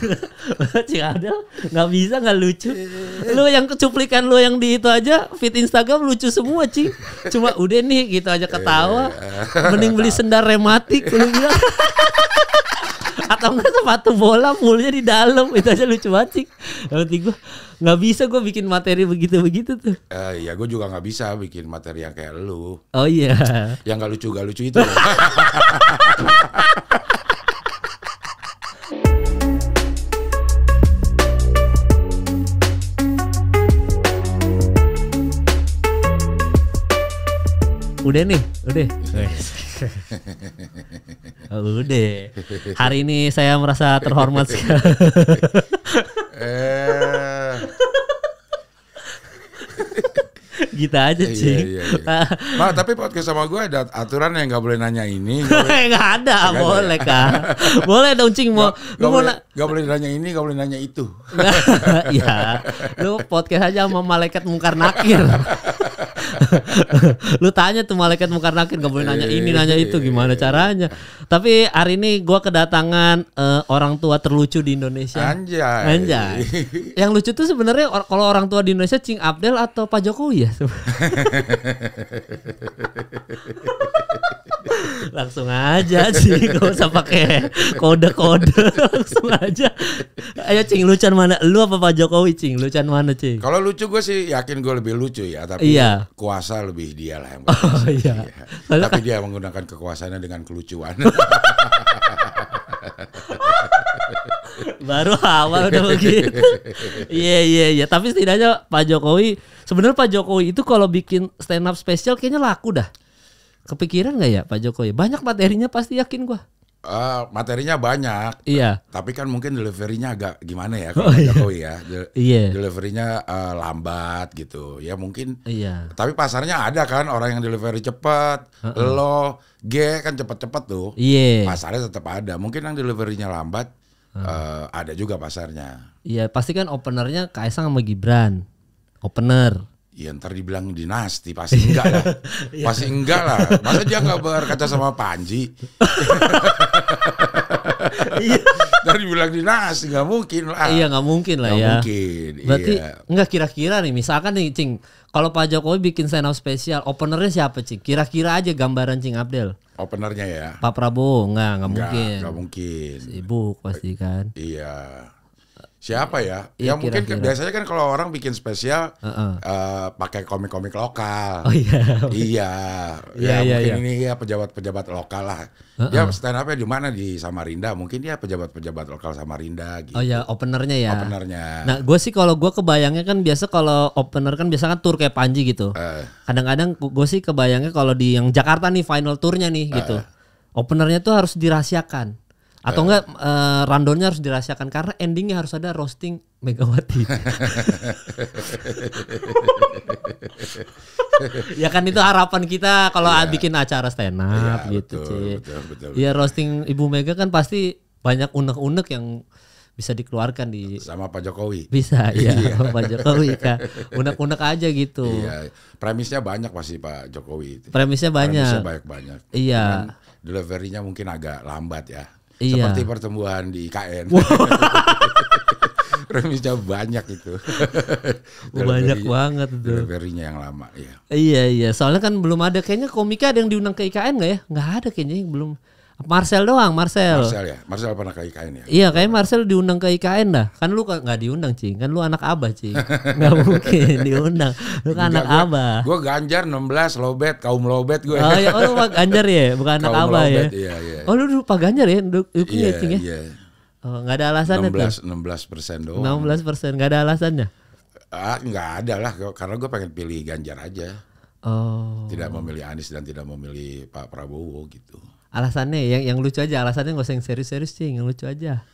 Cik Adel nggak bisa nggak lucu. Eh. Lu yang cuplikan lu yang di itu aja fit Instagram lucu semua cing. Cuma udah nih gitu aja ketawa. Eh. Mending beli sendal rematik lu bilang. Atau enggak sepatu bola mulnya di dalam itu aja lucu banget cing. Nanti gue nggak bisa gue bikin materi begitu begitu tuh. Uh, eh, ya gue juga nggak bisa bikin materi yang kayak lu. Oh iya. Yang nggak lucu gak lucu itu. udah nih, udah. Oh, udah. Hari ini saya merasa terhormat sekali. Eh. gitu aja iya, sih. Iya, iya, iya. Ma, tapi podcast sama gue ada aturan yang nggak boleh nanya ini. Nggak ada, gak boleh kan boleh dong cing mau. Gak, gak, boleh, na- gak boleh nanya ini, gak boleh nanya itu. Iya, lu podcast aja sama malaikat mungkar nakir. lu tanya tuh malaikat nakin gak boleh nanya ini nanya itu gimana caranya. Tapi hari ini gue kedatangan uh, orang tua terlucu di Indonesia. Anjay. Anjay. Yang lucu tuh sebenarnya or kalau orang tua di Indonesia Cing Abdel atau Pak Jokowi ya. langsung aja sih gak usah pakai kode-kode langsung aja ayo cing lucuan mana lu apa Pak Jokowi cing lucuan mana cing kalau lucu gue sih yakin gue lebih lucu ya tapi iya. kuasa lebih dia lah yang oh, iya. iya. tapi kan- dia menggunakan kekuasaannya dengan kelucuan baru awal udah begitu. Iya iya iya, tapi setidaknya Pak Jokowi sebenarnya Pak Jokowi itu kalau bikin stand up spesial kayaknya laku dah kepikiran nggak ya Pak Jokowi? Banyak materinya pasti yakin gua. Uh, materinya banyak. Iya. Tapi kan mungkin deliverynya agak gimana ya kalau oh, iya. Pak Jokowi ya. De iya. Deliverynya uh, lambat gitu. Ya mungkin. Iya. Tapi pasarnya ada kan orang yang delivery cepat, uh -uh. lo G kan cepet-cepet tuh. Iya. Pasarnya tetap ada. Mungkin yang deliverynya lambat uh. Uh, ada juga pasarnya. Iya, pasti kan openernya Kaisang sama Gibran. Opener. Ya ntar dibilang dinasti pasti enggak lah, iya. pasti enggak lah. Masa dia nggak berkaca sama Panji? Iya. ntar dibilang dinasti nggak mungkin lah. Iya nggak mungkin lah ya. Mungkin. Berarti iya. nggak kira-kira nih. Misalkan nih cing, kalau Pak Jokowi bikin stand spesial, openernya siapa cing? Kira-kira aja gambaran cing Abdel. Openernya ya. Pak Prabowo nggak nggak mungkin. Nggak mungkin. Sibuk pasti kan. Iya siapa ya? Ya, ya mungkin kira -kira. biasanya kan kalau orang bikin spesial uh -uh. uh, pakai komik-komik lokal. Oh iya. Iya. iya. Ya, ya, ya mungkin ya. ini ya pejabat-pejabat lokal lah. Uh -uh. Ya, stand up di mana di Samarinda, mungkin dia ya, pejabat-pejabat lokal Samarinda gitu. Oh iya, openernya ya. Openernya. Nah, gue sih kalau gue kebayangnya kan biasa kalau opener kan biasanya kan tour kayak Panji gitu. Eh. Kadang-kadang uh. gue sih kebayangnya kalau di yang Jakarta nih final tournya nih uh. gitu. Openernya tuh harus dirahasiakan. Atau enggak uh, eh, randonnya harus dirahasiakan karena endingnya harus ada roasting Megawati. ya kan itu harapan kita kalau ya. bikin acara stand up ya, gitu, Ya roasting Ibu Mega kan pasti banyak unek-unek yang bisa dikeluarkan di sama Pak Jokowi bisa ya Pak Jokowi kan unek-unek aja gitu iya premisnya banyak pasti Pak Jokowi premisnya banyak premisnya banyak banyak iya deliverynya mungkin agak lambat ya Iya. Seperti pertumbuhan di KN. Remisnya banyak itu. banyak banget tuh. Deliverynya yang lama ya. Iya iya, soalnya kan belum ada kayaknya komika ada yang diundang ke IKN nggak ya? Nggak ada kayaknya belum. Marcel doang, Marcel. Marcel ya, Marcel pernah ke IKN ya. Iya, kayaknya Marcel diundang ke IKN dah. Kan lu nggak diundang, Cing. Kan lu anak abah, Cing. Nggak mungkin diundang. Lu kan anak gua, abah. Gue Ganjar 16 lobet, kaum lobet gue. Oh, ya, oh lu Pak Ganjar ya, bukan anak kaum abah lobet, ya. Iya, iya. Oh, lu lupa Ganjar ya, dukung yeah, ya, iya, Cing ya. Iya. Oh, gak ada alasannya 16, tuh. 16 persen doang. 16 persen, gak ada alasannya? Ah, gak ada lah, karena gue pengen pilih Ganjar aja. Oh. Tidak memilih Anies dan tidak memilih Pak Prabowo gitu alasannya yang yang lucu aja alasannya gak usah yang serius-serius sih yang lucu aja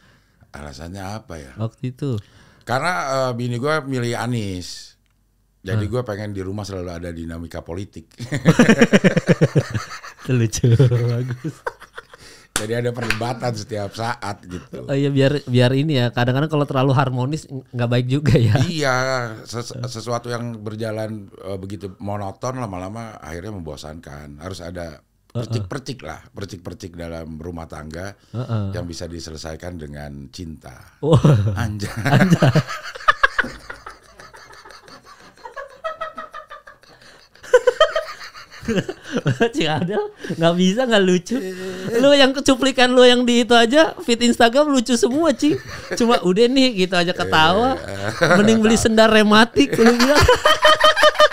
alasannya apa ya waktu itu karena uh, bini gue milih Anis jadi hmm. gue pengen di rumah selalu ada dinamika politik lucu bagus jadi ada perdebatan setiap saat gitu. Oh iya biar biar ini ya. Kadang-kadang kalau terlalu harmonis nggak baik juga ya. Iya, ses sesuatu yang berjalan eh, begitu monoton lama-lama akhirnya membosankan. Harus ada percik-percik lah, percik-percik dalam rumah tangga uh-uh. yang bisa diselesaikan dengan cinta. Oh. Anjay. Anjay. Cik Adel nggak bisa nggak lucu. Eh. Lu yang cuplikan lu yang di itu aja fit Instagram lucu semua Ci. Cuma udah nih gitu aja ketawa. Eh. Mending beli sendal rematik lu bilang.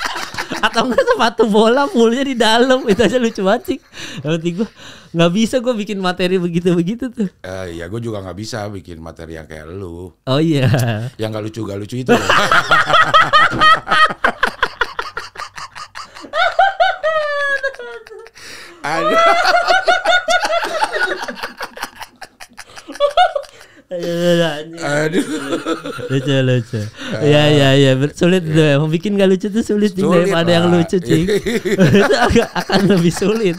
atau enggak sepatu bola fullnya di dalam itu aja lucu banget sih nanti gue nggak bisa gue bikin materi begitu begitu tuh uh, eh, ya gue juga nggak bisa bikin materi yang kayak lu oh iya yang nggak lucu gak lucu itu Aduh. Aduh. lucu lucu. Ya ya ya, sulit tuh. Yeah. Mau bikin gak lucu tuh sulit, sulit daripada lah. yang ah. lucu, Cing. itu agak akan lebih sulit.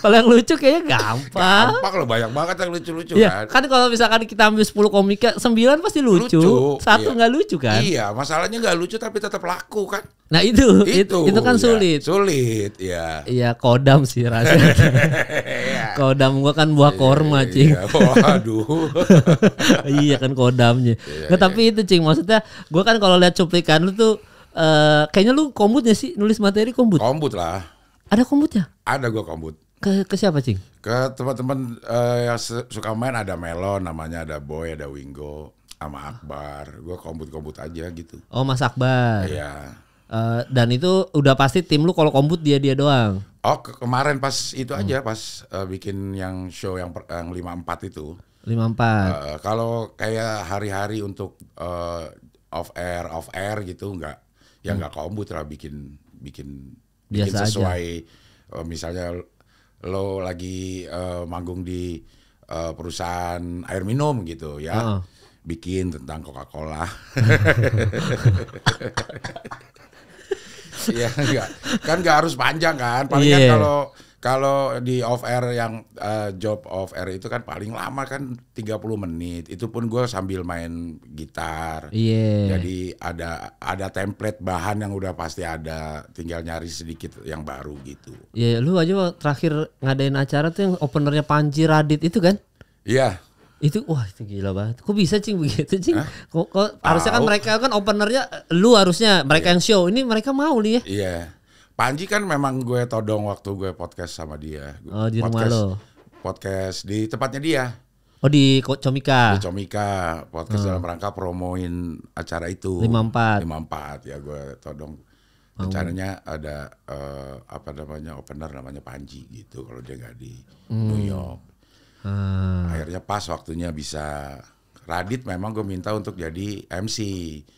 Kalau yang lucu kayaknya gampang. Gampang loh banyak banget yang lucu-lucu ya, kan. Kan kalau misalkan kita ambil 10 komika, 9 pasti lucu. lucu Satu iya. nggak iya. lucu kan? Iya, masalahnya nggak lucu tapi tetap laku kan? Nah itu, itu, itu kan ya. sulit. Ya, sulit, ya. Iya kodam sih rasanya. ya. Kodam gua kan buah iya, korma, iya. cing. Ya, Oh, iya kan kodamnya. Ya, nah, tapi itu cing maksudnya, gua kan kalau lihat cuplikan lu tuh, uh, kayaknya lu kombutnya sih nulis materi kombut. Kombut lah. Ada kombutnya? Ada gua kombut. Ke, ke siapa cing? Ke teman-teman uh, yang suka main ada Melon namanya, ada Boy, ada Wingo, sama Akbar. Gua kombut-kombut aja gitu. Oh Mas Akbar. Iya. Uh, dan itu udah pasti tim lu kalau kombut dia dia doang. Oh ke kemarin pas itu aja hmm. pas uh, bikin yang show yang, yang lima empat itu. Lima Uh, kalau kayak hari-hari untuk uh, off air off air gitu nggak ya nggak kombut lah bikin bikin bikin sesuai Uh, misalnya lo lagi uh, manggung di uh, perusahaan air minum gitu ya. Uh -uh. Bikin tentang Coca-Cola. Iya enggak. Kan enggak harus panjang kan. Paling yeah. kan iya. kalau kalau di off air yang uh, job off air itu kan paling lama kan 30 menit. Itu pun gue sambil main gitar. Iya. Yeah. Jadi ada ada template bahan yang udah pasti ada, tinggal nyari sedikit yang baru gitu. Iya, yeah, lu aja terakhir ngadain acara tuh yang openernya Panji Radit itu kan? Iya. Yeah itu wah itu gila banget. Kok bisa cing begitu cing? Hah? Kok, kok harusnya kan mereka kan openernya lu harusnya mereka yeah. yang show. Ini mereka mau nih ya. Iya. Yeah. Panji kan memang gue todong waktu gue podcast sama dia. Oh di podcast, rumah lo. Podcast di tempatnya dia. Oh di Comika. Di Comika podcast hmm. dalam oh. rangka promoin acara itu. lima empat 54. empat ya gue todong. Rencananya ada uh, apa namanya opener namanya Panji gitu kalau dia nggak di hmm. New York Hmm. Akhirnya pas waktunya bisa Radit memang gue minta untuk jadi MC,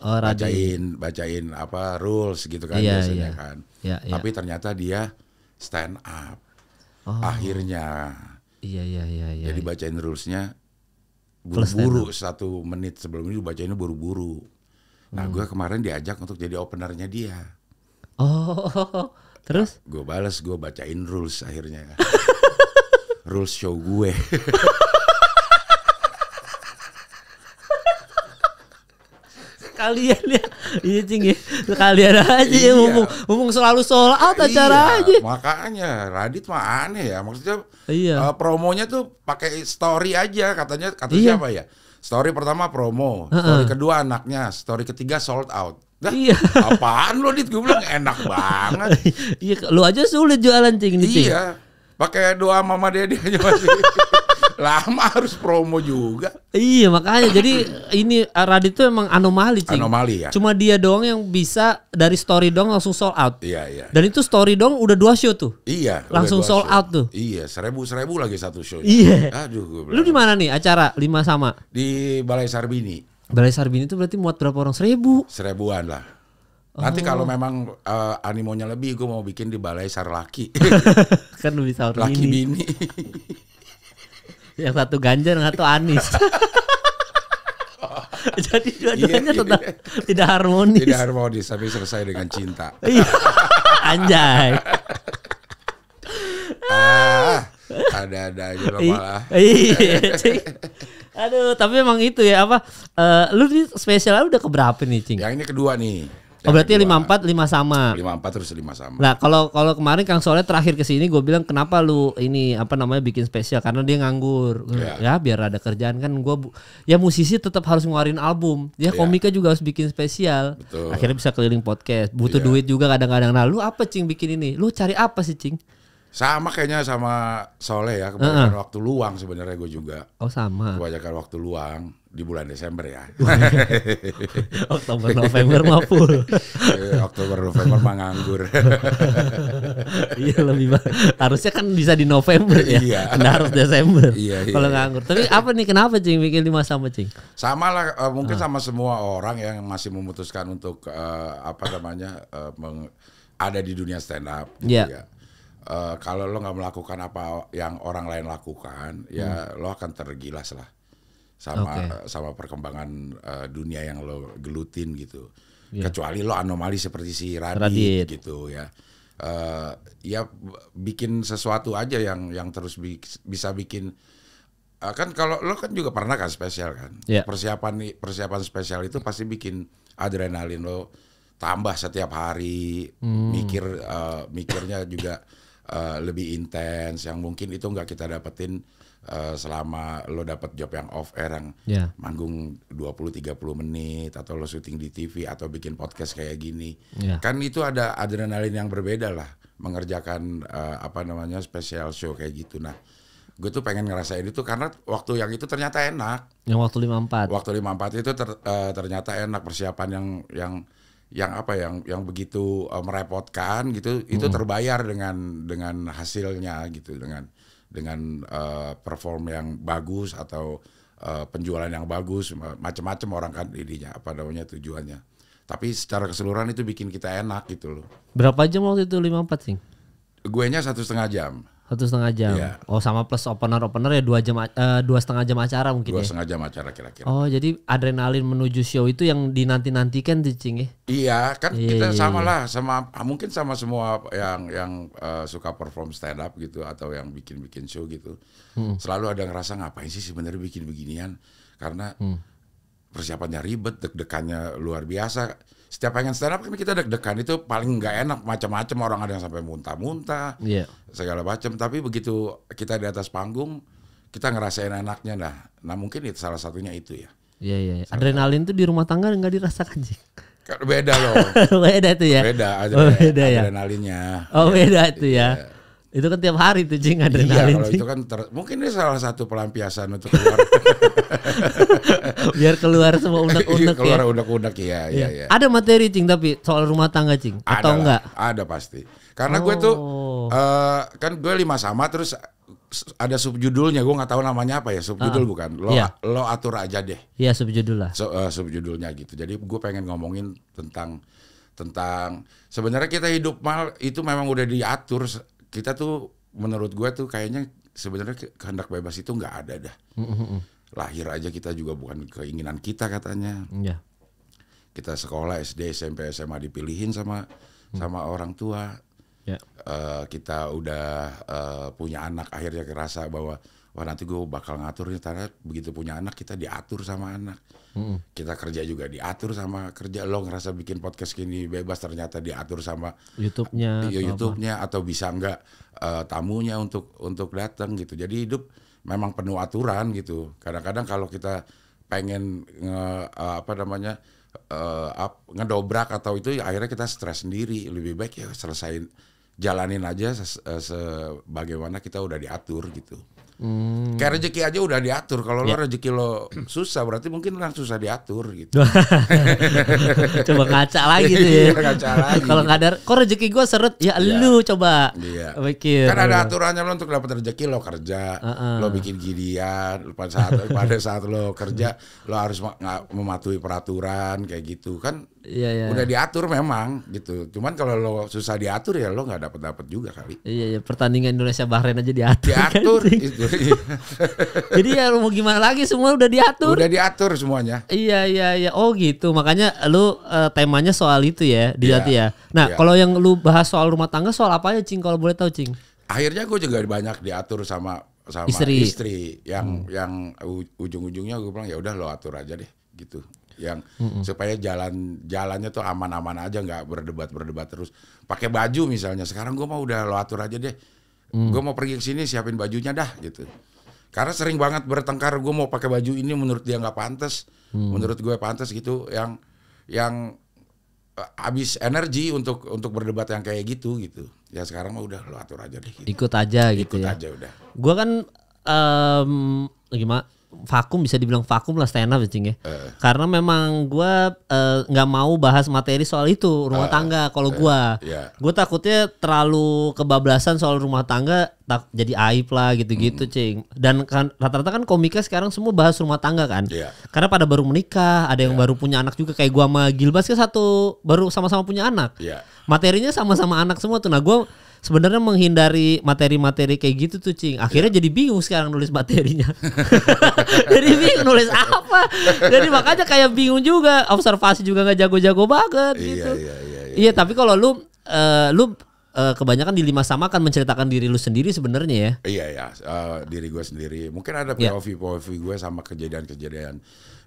oh, bacain bacain apa rules gitu kan yeah, iya. biasanya yeah. kan. Yeah, yeah. Tapi ternyata dia stand up. Oh. Akhirnya. Iya iya iya. yeah, jadi iya. bacain rulesnya buru-buru satu menit sebelum itu bacainnya buru-buru. Nah hmm. gue kemarin diajak untuk jadi openernya dia. Oh terus? Nah, gue balas gue bacain rules akhirnya. rules show gue. kalian ya iya, ini ya kalian aja iya. ya mumpung, mumpung selalu sold out acara iya, aja makanya Radit mah aneh ya maksudnya iya. uh, promonya tuh pakai story aja katanya kata iya. siapa ya story pertama promo uh -uh. story kedua anaknya story ketiga sold out Dah, iya. apaan lu dit gue bilang enak banget iya Lo aja sulit jualan cing iya pakai doa mama dia aja masih lama harus promo juga iya makanya jadi ini eh, Radit itu emang anomali cing anomali ya cuma dia doang yang bisa dari story dong langsung sold out iya iya dan itu story dong udah dua show tuh iya langsung sold show. out tuh iya seribu seribu lagi satu show iya aduh gue lu di mana nih acara lima sama di Balai Sarbini Balai Sarbini itu berarti muat berapa orang seribu seribuan lah Nanti oh. kalau memang uh, animonya lebih, gue mau bikin di balai sarlaki. kan lebih sahur Laki ini. bini. yang satu Ganjar, yang satu Anis, Jadi dua-duanya iya, iya. tetap tidak harmonis. Tidak harmonis, tapi selesai dengan cinta. Iya. Anjay. ah, ada-ada aja malah. Iya, Aduh, tapi emang itu ya apa? Uh, lu di spesial udah keberapa nih, Cing? Yang ini kedua nih. Oh berarti lima empat lima sama. Lima empat terus lima sama. Nah kalau kalau kemarin Kang Soleh terakhir ke sini gue bilang kenapa lu ini apa namanya bikin spesial karena dia nganggur. Yeah. Ya biar ada kerjaan kan gue ya musisi tetap harus ngeluarin album. Ya yeah. komika juga harus bikin spesial. Betul. Akhirnya bisa keliling podcast. Butuh yeah. duit juga kadang-kadang. Nah lu apa cing bikin ini? Lu cari apa sih cing? Sama kayaknya sama Soleh ya kebanyakan uh -uh. waktu luang sebenarnya gue juga. Oh sama. Kebanyakan waktu luang di bulan Desember ya. Oktober November mah full. Eh, Oktober November mah nganggur. iya lebih harusnya kan bisa di November ya. Iya. harus Desember. iya, iya. Kalau nganggur. Tapi apa nih kenapa Cing bikin lima sama Cing? Sama lah uh, mungkin ah. sama semua orang yang masih memutuskan untuk uh, apa namanya uh, meng, ada di dunia stand up gitu yeah. Iya. Ya. Uh, kalau lo nggak melakukan apa yang orang lain lakukan, ya hmm. lo akan tergilas lah sama okay. sama perkembangan uh, dunia yang lo gelutin gitu. Yeah. Kecuali lo anomali seperti si Radit, Radit. gitu ya. Uh, ya bikin sesuatu aja yang yang terus bi bisa bikin uh, kan kalau lo kan juga pernah kan spesial kan. Yeah. Persiapan persiapan spesial itu pasti bikin adrenalin lo tambah setiap hari hmm. mikir uh, mikirnya juga uh, lebih intens yang mungkin itu nggak kita dapetin Eh, selama lo dapat job yang off air yang yeah. manggung 20 30 menit atau lo syuting di TV atau bikin podcast kayak gini. Yeah. Kan itu ada adrenalin yang berbeda lah mengerjakan uh, apa namanya special show kayak gitu. Nah, gue tuh pengen ngerasain itu karena waktu yang itu ternyata enak. Yang waktu 54. Waktu 54 itu ter, uh, ternyata enak persiapan yang yang yang apa yang yang begitu uh, merepotkan gitu hmm. itu terbayar dengan dengan hasilnya gitu dengan dengan uh, perform yang bagus atau uh, penjualan yang bagus macam-macam orang kan idenya apa namanya tujuannya tapi secara keseluruhan itu bikin kita enak gitu loh berapa jam waktu itu lima empat sih gue nya satu setengah jam satu setengah jam. Yeah. Oh sama plus opener opener ya dua jam uh, dua setengah jam acara mungkin. Dua ya? setengah jam acara kira-kira. Oh jadi adrenalin menuju show itu yang dinanti nantikan di cing ya? Iya kan yeah, kita yeah, sama yeah. lah sama ah, mungkin sama semua yang yang uh, suka perform stand up gitu atau yang bikin bikin show gitu. Hmm. Selalu ada ngerasa ngapain sih sebenarnya bikin beginian karena hmm. persiapannya ribet deg-degannya luar biasa setiap pengen stand up kan kita deg-degan itu paling nggak enak macam-macam orang ada yang sampai muntah-muntah yeah. segala macam tapi begitu kita di atas panggung kita ngerasain enaknya dah nah mungkin itu salah satunya itu ya iya yeah, iya yeah. Iya. adrenalin tuh di rumah tangga nggak dirasakan sih beda loh beda tuh ya beda, oh, beda ya? adrenalinnya oh iya, beda itu ya iya. Itu kan tiap hari tuh jing iya, adrenalin. Iya, itu kan mungkin ini salah satu pelampiasan untuk keluar. Biar keluar semua iya, unek-unek keluar ya. Keluar unek-unek ya, iya. iya, iya. Ada materi cing tapi soal rumah tangga cing atau enggak? Ada pasti. Karena oh. gue tuh uh, kan gue lima sama terus ada subjudulnya gue nggak tahu namanya apa ya subjudul uh, bukan lo iya. lo atur aja deh iya subjudul lah so, uh, subjudulnya gitu jadi gue pengen ngomongin tentang tentang sebenarnya kita hidup mal itu memang udah diatur kita tuh menurut gue tuh kayaknya sebenarnya kehendak bebas itu nggak ada dah. Mm -hmm. Lahir aja kita juga bukan keinginan kita katanya. Yeah. Kita sekolah SD, SMP, SMA dipilihin sama mm. sama orang tua. Yeah. Ya. Uh, kita udah uh, punya anak akhirnya kerasa bahwa wah nanti gue bakal ngaturnya karena begitu punya anak kita diatur sama anak. Hmm. Kita kerja juga diatur sama kerja lo ngerasa bikin podcast gini bebas ternyata diatur sama YouTube-nya, iya, YouTube-nya atau bisa enggak uh, eh, tamunya untuk untuk datang gitu. Jadi hidup memang penuh aturan gitu. Kadang-kadang kalau kita pengen nge, uh, apa namanya uh, eh, up, ngedobrak atau itu ya akhirnya kita stres sendiri. Lebih baik ya selesain jalanin aja se sebagaimana kita udah diatur gitu. Hmm. Kayak rezeki aja udah diatur. Kalau yeah. lo ya. rezeki lo susah berarti mungkin lo susah diatur gitu. coba ngaca lagi tuh ya. Iya, ngaca lagi. Kalau kok rezeki gue seret ya yeah. lu coba. Iya. Yeah. mikir. Kan ada aturannya lo untuk dapat rezeki lo kerja, uh -uh. lo bikin gilian pada saat pada saat lo kerja lo harus mematuhi peraturan kayak gitu kan Iya, iya. Udah diatur memang gitu. Cuman kalau lo susah diatur ya lo nggak dapat dapat juga kali. Iya, iya. Pertandingan Indonesia Bahrain aja diatur. Kan, diatur kan? itu. Iya. Jadi ya lo mau gimana lagi semua udah diatur. Udah diatur semuanya. Iya, iya, iya. Oh gitu. Makanya lo uh, eh, temanya soal itu ya di iya, ya. Nah, iya. kalau yang lu bahas soal rumah tangga soal apa ya, Cing kalau boleh tahu Cing? Akhirnya gue juga banyak diatur sama sama istri, istri yang hmm. yang ujung-ujungnya gue bilang ya udah lo atur aja deh gitu yang mm -hmm. supaya jalan jalannya tuh aman-aman aja nggak berdebat berdebat terus pakai baju misalnya sekarang gue mau udah lo atur aja deh mm. gue mau pergi ke sini siapin bajunya dah gitu karena sering banget bertengkar gue mau pakai baju ini menurut dia nggak pantas mm. menurut gue pantas gitu yang yang eh, habis energi untuk untuk berdebat yang kayak gitu gitu ya sekarang mah udah lo atur aja deh gitu. ikut aja gitu ikut ya. aja udah gue kan um, gimana vakum bisa dibilang vakum lah stand up cing ya. Uh. Karena memang gua eh, nggak uh, mau bahas materi soal itu rumah uh, tangga kalau uh, gua. Yeah. Gua takutnya terlalu kebablasan soal rumah tangga tak jadi aib lah gitu-gitu hmm. cing. Dan kan rata-rata kan komika sekarang semua bahas rumah tangga kan. Yeah. Karena pada baru menikah, ada yang yeah. baru punya anak juga kayak gua sama Gilbas kan satu baru sama-sama punya anak. Yeah. Materinya sama-sama anak semua tuh. Nah, gua sebenarnya menghindari materi-materi kayak gitu tuh cing akhirnya yeah. jadi bingung sekarang nulis materinya jadi bingung nulis apa jadi makanya kayak bingung juga observasi juga nggak jago-jago banget Iya, gitu iya yeah, yeah, yeah, yeah, tapi kalau lu uh, lu eh, kebanyakan di lima sama kan menceritakan diri lu sendiri sebenarnya ya. Iya iya, uh, diri gue sendiri. Mungkin ada iya. POV yeah. POV gue sama kejadian-kejadian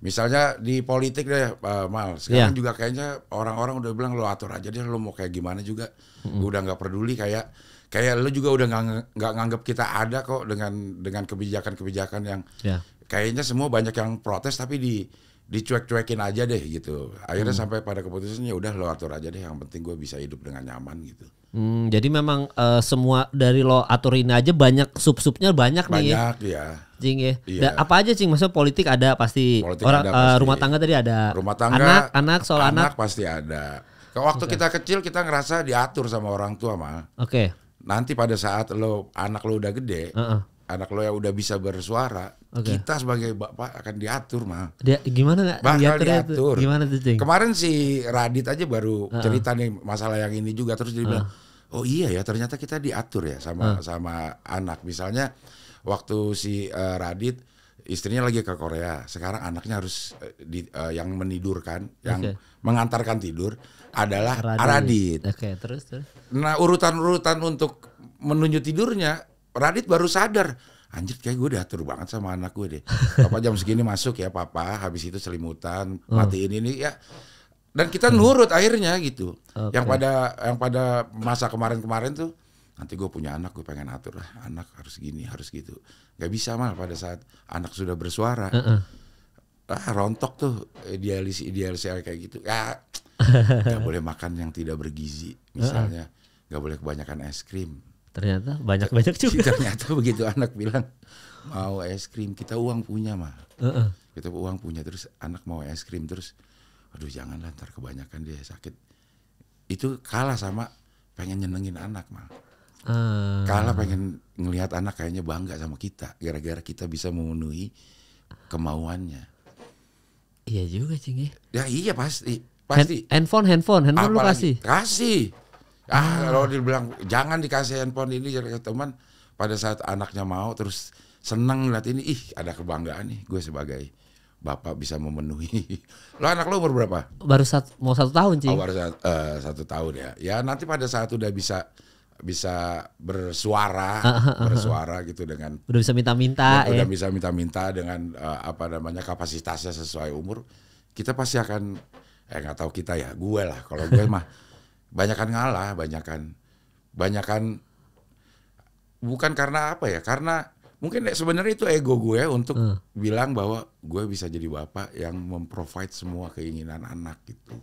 Misalnya di politik deh, uh, mal. Sekarang yeah. juga kayaknya orang-orang udah bilang lo atur aja deh, lo mau kayak gimana juga, mm-hmm. udah nggak peduli kayak kayak lo juga udah nggak nganggap kita ada kok dengan dengan kebijakan-kebijakan yang yeah. kayaknya semua banyak yang protes tapi di dicuek-cuekin aja deh gitu. Akhirnya mm. sampai pada keputusannya ya udah lo atur aja deh yang penting gue bisa hidup dengan nyaman gitu. Hmm, jadi memang uh, semua dari lo aturin aja banyak sub-subnya banyak, banyak nih. Ya. Banyak ya. Cing ya. Iya. apa aja cing? Maksudnya politik ada pasti. Politik Orang ada, uh, pasti. rumah tangga tadi ada. Rumah tangga. Anak, anak soal anak. Anak pasti ada. Waktu okay. kita kecil kita ngerasa diatur sama orang tua mah. Oke. Okay. Nanti pada saat lo anak lo udah gede, uh -uh. anak lo yang udah bisa bersuara, okay. kita sebagai bapak akan diatur mah. Dia, gimana nggak? Bakal diatur. Ya? diatur. Gimana tuh cing? Kemarin si Radit aja baru uh -uh. cerita nih masalah yang ini juga terus dia uh uh bilang, oh iya ya ternyata kita diatur ya sama uh -uh. sama anak. Misalnya waktu si uh, Radit istrinya lagi ke Korea sekarang anaknya harus uh, di, uh, yang menidurkan yang mengantarkan tidur adalah Radit. Radit. Oke okay, terus terus. Nah urutan-urutan untuk menunjuk tidurnya Radit baru sadar anjir kayak gue diatur banget sama anak gue deh. Papa jam segini masuk ya papa, habis itu selimutan, oh. matiin ini ya. Dan kita nurut akhirnya gitu. Okay. Yang pada yang pada masa kemarin-kemarin tuh nanti gue punya anak gue pengen atur lah anak harus gini harus gitu nggak bisa mah pada saat anak sudah bersuara uh -uh. ah rontok tuh idealis idealis kayak gitu ah nggak boleh makan yang tidak bergizi misalnya nggak uh -uh. boleh kebanyakan es krim ternyata banyak banyak juga ternyata begitu anak bilang mau es krim kita uang punya mah uh -uh. kita uang punya terus anak mau es krim terus aduh jangan lantar kebanyakan dia sakit itu kalah sama pengen nyenengin anak mah Hmm. Eh. Kala pengen ngelihat anak kayaknya bangga sama kita gara-gara kita bisa memenuhi kemauannya. Iya juga cing ya. iya pasti pasti. Hand, handphone handphone handphone Apalagi, lu kasih. Kasih. Ah, hmm. kalau dibilang jangan dikasih handphone ini ke teman pada saat anaknya mau terus seneng lihat ini ih ada kebanggaan nih gue sebagai bapak bisa memenuhi. Lo anak lo umur berapa? Baru satu, mau satu tahun sih. Oh, baru satu, uh, eh, satu tahun ya. Ya nanti pada saat udah bisa bisa bersuara bersuara gitu dengan udah bisa minta-minta ya. bisa minta-minta dengan uh, apa namanya kapasitasnya sesuai umur kita pasti akan eh nggak tahu kita ya gue lah kalau gue mah kan ngalah banyakkan kan bukan karena apa ya karena mungkin ya sebenarnya itu ego gue untuk uh. bilang bahwa gue bisa jadi bapak yang memprovide semua keinginan anak gitu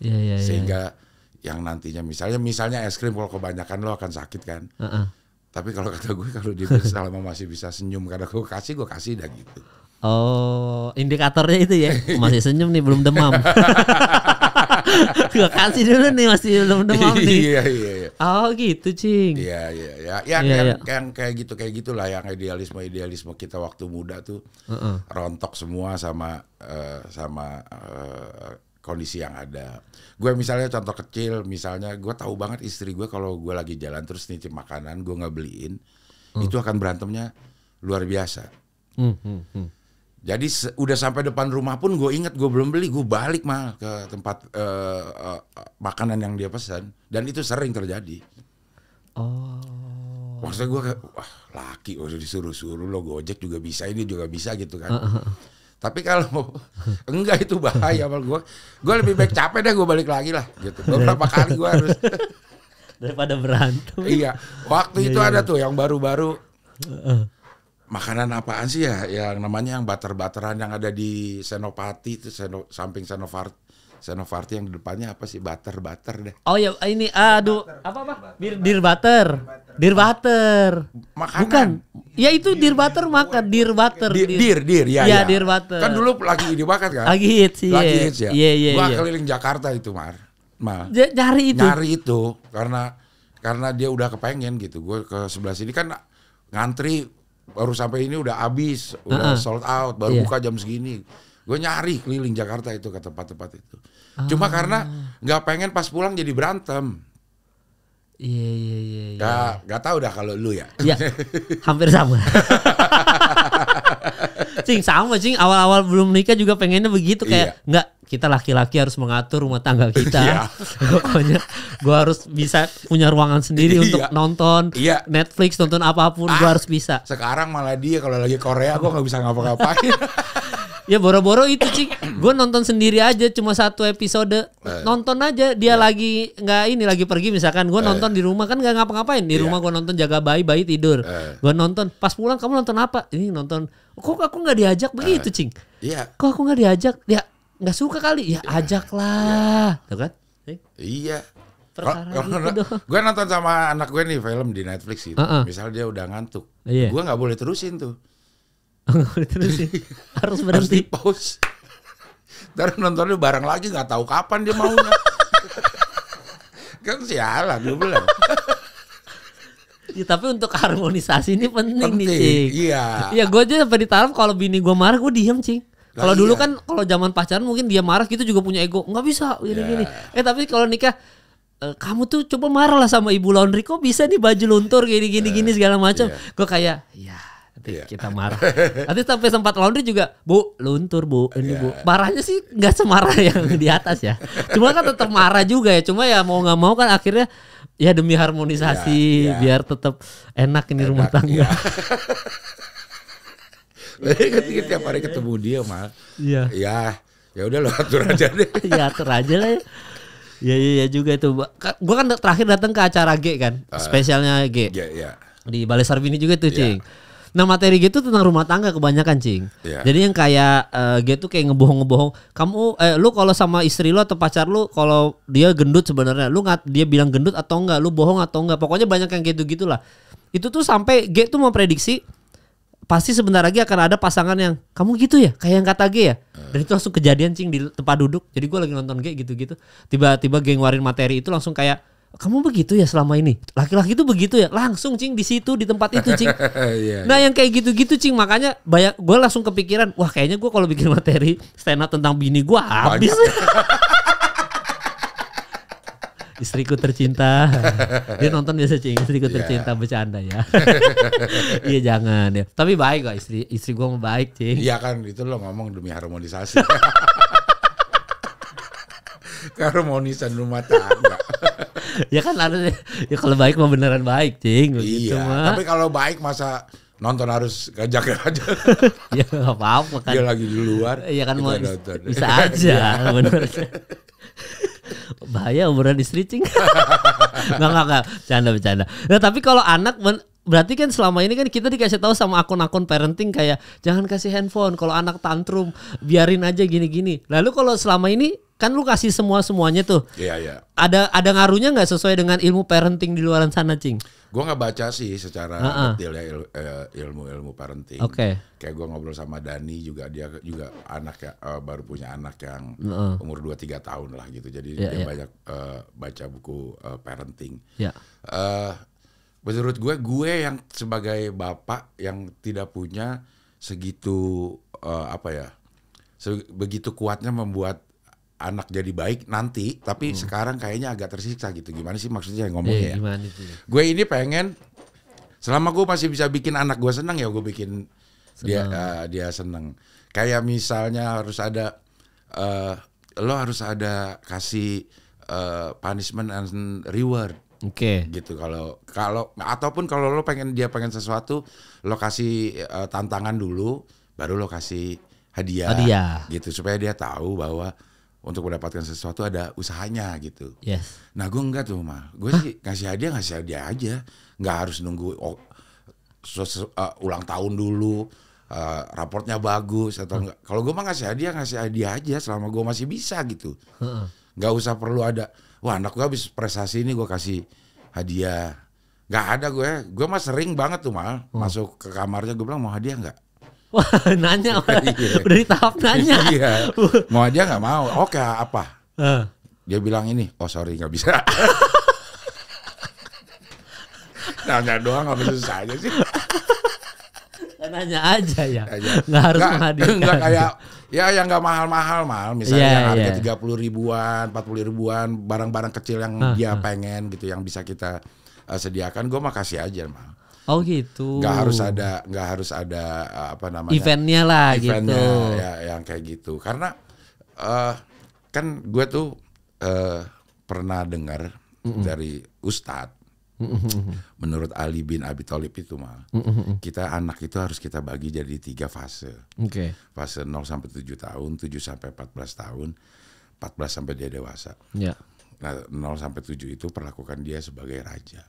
yeah, yeah, iya. sehingga yeah yang nantinya misalnya misalnya es krim kalau kebanyakan lo akan sakit kan uh -uh. tapi kalau kata gue kalau dia selama masih bisa senyum karena gue kasih gue kasih dah gitu oh indikatornya itu ya oh, masih senyum nih belum demam gue kasih dulu nih masih belum demam nih iya, iya, iya. oh gitu cing iya iya ya ya, iya, yang, iya. yang kayak gitu kayak gitulah yang idealisme idealisme kita waktu muda tuh uh -uh. rontok semua sama uh, sama uh, kondisi yang ada. Gue misalnya contoh kecil, misalnya gue tahu banget istri gue kalau gue lagi jalan terus nitip makanan, gue nggak beliin, hmm. itu akan berantemnya luar biasa. Hmm, hmm, hmm. Jadi udah sampai depan rumah pun gue inget gue belum beli, gue balik mah ke tempat uh, uh, makanan yang dia pesan, dan itu sering terjadi. Oh. Maksudnya gue kayak, wah laki udah disuruh-suruh lo gojek juga bisa, ini juga bisa gitu kan. Uh, uh, tapi kalau enggak itu bahaya sama gue. Gue lebih baik capek deh gue balik lagi lah. Gitu. Iya. Berapa kali gue harus daripada berantem. iya. Waktu iya, itu iya, ada tuh yang baru-baru makanan apaan sih ya yang namanya yang butter-butteran yang ada di Senopati itu seno, samping senovart, senovarti yang depannya apa sih butter butter deh. Oh ya ini aduh butter. apa apa? Bir, beer butter. Bir butter. Deer butter. Makanan. Bukan. Ya itu iya, deer, butter iya. makan deer butter. dir deer, deer ya. Iya, ya. ya. deer butter. Kan dulu lagi ini banget kan? Lagi hits ya. Lagi hits ya. Iya, iya, Gua keliling Jakarta itu, Mar. Mal. Nyari itu. Nyari itu karena karena dia udah kepengen gitu. Gue ke sebelah sini kan ngantri baru sampai ini udah habis, udah uh -uh. sold out, baru yeah. buka jam segini. Gue nyari keliling Jakarta itu ke tempat-tempat itu. Ah. Cuma karena nggak pengen pas pulang jadi berantem. Iya iya iya. iya. Gak gak tahu dah kalau lu ya. Iya. hampir sama. cing sama cing awal-awal belum nikah juga pengennya begitu kayak iya. nggak kita laki-laki harus mengatur rumah tangga kita. Iya. Pokoknya gue harus bisa punya ruangan sendiri iya. untuk nonton iya. Netflix, nonton apapun, ah, gue harus bisa. Sekarang malah dia kalau lagi Korea gue nggak bisa ngapa-ngapain. ya boro-boro itu cik gue nonton sendiri aja cuma satu episode eh. nonton aja dia eh. lagi nggak ini lagi pergi misalkan gue eh. nonton di rumah kan nggak ngapa-ngapain di iya. rumah gue nonton jaga bayi bayi tidur eh. gue nonton pas pulang kamu nonton apa ini nonton kok aku nggak diajak eh. begitu cing iya kok aku nggak diajak ya nggak suka kali ya iya. ajak lah tuh kan iya gitu gue nonton sama anak gue nih film di Netflix gitu. Uh -uh. Misal dia udah ngantuk, yeah. gue nggak boleh terusin tuh Terus sih harus berhenti. Harus pause. Ntar nontonnya bareng lagi nggak tahu kapan dia maunya. kan sialan gue bilang. Ya, tapi untuk harmonisasi ini penting, penting. nih cing. Iya. Ya gue aja sampai ditaruh kalau bini gue marah gue diem cing. Kalau nah, dulu kan kalau zaman pacaran mungkin dia marah gitu juga punya ego nggak bisa gini yeah. gini. Eh tapi kalau nikah e, kamu tuh coba marah lah sama ibu laundry kok bisa nih baju luntur gini gini gini eh, segala macam. Yeah. Gue kayak ya nanti iya. yeah. kita marah. nanti sampai sempat laundry juga, Bu, luntur, Bu. Ini, yeah. Bu. Iya. Marahnya sih nggak semarah yang di atas ya. Cuma kan tetap marah juga ya. Cuma ya mau nggak mau kan akhirnya ya demi harmonisasi yeah, yeah. biar tetap enak ini enak, rumah tangga. Yeah. Jadi ketika tiap hari iya, ketemu dia mah, iya. ya ya udah lo atur aja deh. ya atur aja lah. Ya. Iya iya ya juga itu. Gue kan terakhir datang ke acara G kan, uh, spesialnya G. Ya, ya. Di Balai Sarbini juga tuh, Cing. Nah materi gitu tentang rumah tangga kebanyakan cing. Yeah. Jadi yang kayak uh, gitu kayak ngebohong-ngebohong. Kamu eh, lu kalau sama istri lu atau pacar lu kalau dia gendut sebenarnya, lu nggak dia bilang gendut atau enggak, lu bohong atau enggak. Pokoknya banyak yang gitu gitulah. Itu tuh sampai G tuh mau prediksi pasti sebentar lagi akan ada pasangan yang kamu gitu ya kayak yang kata G ya eh. dan itu langsung kejadian cing di tempat duduk jadi gue lagi nonton G gitu-gitu tiba-tiba geng warin materi itu langsung kayak kamu begitu ya selama ini laki-laki itu begitu ya langsung cing di situ di tempat itu cing yeah, nah iya. yang kayak gitu-gitu cing makanya banyak gue langsung kepikiran wah kayaknya gue kalau bikin materi stand up tentang bini gue habis istriku tercinta dia nonton biasa cing istriku yeah. tercinta bercanda ya iya jangan ya tapi baik kok istri istri gue mau baik cing iya kan itu lo ngomong demi harmonisasi Harmonisan rumah tangga ya kan harus ya kalau baik mah beneran baik cing iya mah. tapi kalau baik masa nonton harus gajak aja ya nggak apa-apa kan dia lagi di luar ya kan mau nonton. bisa aja iya. bener bahaya umuran istri cing nggak nggak nggak canda bercanda nah tapi kalau anak men berarti kan selama ini kan kita dikasih tahu sama akun-akun parenting kayak jangan kasih handphone kalau anak tantrum biarin aja gini-gini lalu kalau selama ini kan lu kasih semua semuanya tuh iya yeah, iya yeah ada ada ngaruhnya nggak sesuai dengan ilmu parenting di luaran sana cing? Gue nggak baca sih secara uh -uh. detail ya il, eh, ilmu ilmu parenting. Oke. Okay. Kayak gue ngobrol sama Dani juga dia juga anak ya uh, baru punya anak yang uh -uh. umur 2 tiga tahun lah gitu. Jadi yeah, dia yeah. banyak uh, baca buku uh, parenting. Yeah. Ya. Uh, menurut gue gue yang sebagai bapak yang tidak punya segitu uh, apa ya? begitu kuatnya membuat anak jadi baik nanti tapi hmm. sekarang kayaknya agak tersiksa gitu gimana sih maksudnya ngomongnya eh, ya gue ini pengen selama gue masih bisa bikin anak gue senang ya gue bikin senang. dia uh, dia seneng kayak misalnya harus ada uh, lo harus ada kasih uh, punishment and reward Oke. Okay. Gitu kalau kalau ataupun kalau lo pengen dia pengen sesuatu, lo kasih uh, tantangan dulu, baru lo kasih hadiah, hadiah. gitu supaya dia tahu bahwa untuk mendapatkan sesuatu ada usahanya gitu. Yes. Nah gue enggak tuh mah, gue sih ngasih hadiah ngasih hadiah aja, nggak harus nunggu oh, uh, ulang tahun dulu, uh, raportnya bagus atau hmm. enggak. Kalau gue mah ngasih hadiah ngasih hadiah aja selama gue masih bisa gitu. Hmm. Gak usah perlu ada, wah anak gue habis prestasi ini gue kasih hadiah. Nggak ada gue, ya. gue mah sering banget tuh mah hmm. masuk ke kamarnya gue bilang mau hadiah nggak? Wah, nanya orang. iya. Udah di tahap nanya. iya. Mau aja nggak mau. Oke, apa? Uh. Dia bilang ini, oh sorry nggak bisa. nanya doang nggak bisa aja sih. Ya, nanya aja ya. Nggak harus gak, menghadirkan. Nggak kayak ya yang nggak mahal-mahal mal misalnya yeah, harga iya. tiga yeah. puluh ribuan empat puluh ribuan barang-barang kecil yang uh, dia uh. pengen gitu yang bisa kita uh, sediakan gue makasih aja mal Oh gitu. Gak harus ada, gak harus ada eh, apa namanya? Eventnya lah gitu. eventnya, gitu. Ya, yang kayak gitu. Karena uh, kan gue tuh uh, pernah dengar mm -mm. dari Ustadz, mm -mm. menurut Ali bin Abi Thalib itu mah, mm -mm. kita anak itu harus kita bagi jadi tiga fase. Okay. Fase 0 sampai tujuh tahun, 7 sampai 14 tahun, 14 sampai dia dewasa. Yeah. Nah, 0 sampai tujuh itu perlakukan dia sebagai raja.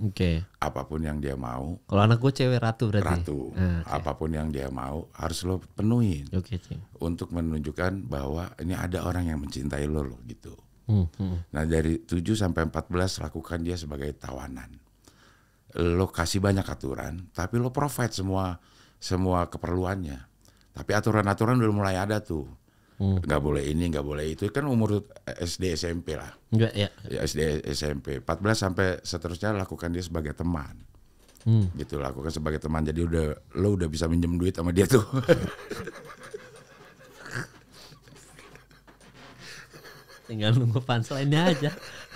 Oke. Okay. Apapun yang dia mau. Kalau anak gue cewek ratu berarti. Ratu. Ah, okay. Apapun yang dia mau harus lo penuhin. Oke. Okay, untuk menunjukkan bahwa ini ada orang yang mencintai lo lo gitu. Hmm, hmm. Nah dari 7 sampai 14 lakukan dia sebagai tawanan. Lo kasih banyak aturan, tapi lo provide semua semua keperluannya. Tapi aturan-aturan udah mulai ada tuh hmm. nggak boleh ini nggak boleh itu kan umur SD SMP lah nggak iya, iya. ya. ya SD SMP 14 sampai seterusnya lakukan dia sebagai teman hmm. gitu lakukan sebagai teman jadi udah lo udah bisa minjem duit sama dia tuh tinggal nunggu fans lainnya aja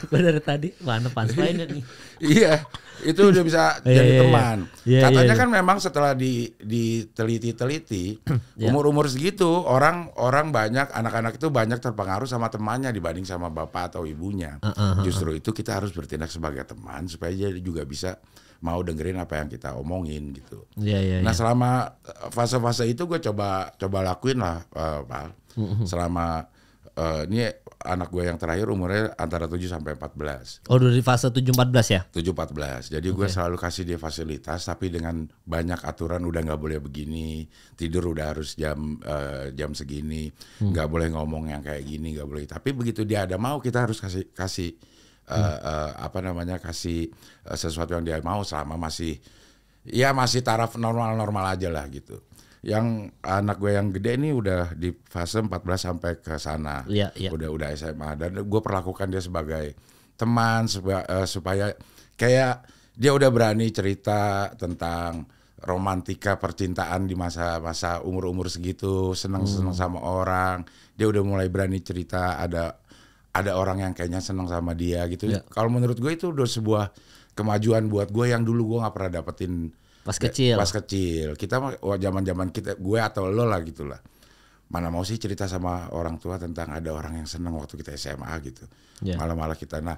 gue dari tadi mana panselnya lainnya nih iya itu udah bisa iya, jadi yeah, iya. teman. Yeah, iya, Katanya yeah, kan memang setelah di diteliti-teliti umur-umur segitu orang orang banyak anak-anak itu banyak terpengaruh sama temannya dibanding sama bapak atau ibunya. Uh, uh, uh, Justru itu kita harus bertindak sebagai teman supaya dia juga bisa mau dengerin apa yang kita omongin gitu. Yeah, yeah, nah yeah. selama eh, fase-fase itu gue coba coba lakuin lah, uh, Pak. Selama uh, ini anak gue yang terakhir umurnya antara 7 sampai 14. Oh, dari fase 7 14 ya? 7 14. Jadi okay. gue selalu kasih dia fasilitas tapi dengan banyak aturan udah nggak boleh begini, tidur udah harus jam uh, jam segini, hmm. nggak hmm. boleh ngomong yang kayak gini, nggak boleh. Tapi begitu dia ada mau kita harus kasih kasih uh, uh, apa namanya? kasih uh, sesuatu yang dia mau selama masih ya masih taraf normal-normal aja lah gitu yang anak gue yang gede ini udah di fase 14 sampai ke sana. Iya, iya. Udah udah SMA dan gue perlakukan dia sebagai teman supaya, uh, eh, supaya kayak dia udah berani cerita tentang romantika percintaan di masa-masa umur-umur segitu, seneng seneng hmm. sama orang. Dia udah mulai berani cerita ada ada orang yang kayaknya seneng sama dia gitu. Ya. Kalau menurut gue itu udah sebuah kemajuan buat gue yang dulu gue nggak pernah dapetin Pas kecil. Pas kecil. Kita mah oh, zaman-zaman kita gue atau lo lah gitulah. Mana mau sih cerita sama orang tua tentang ada orang yang seneng waktu kita SMA gitu. Yeah. Malah-malah kita nah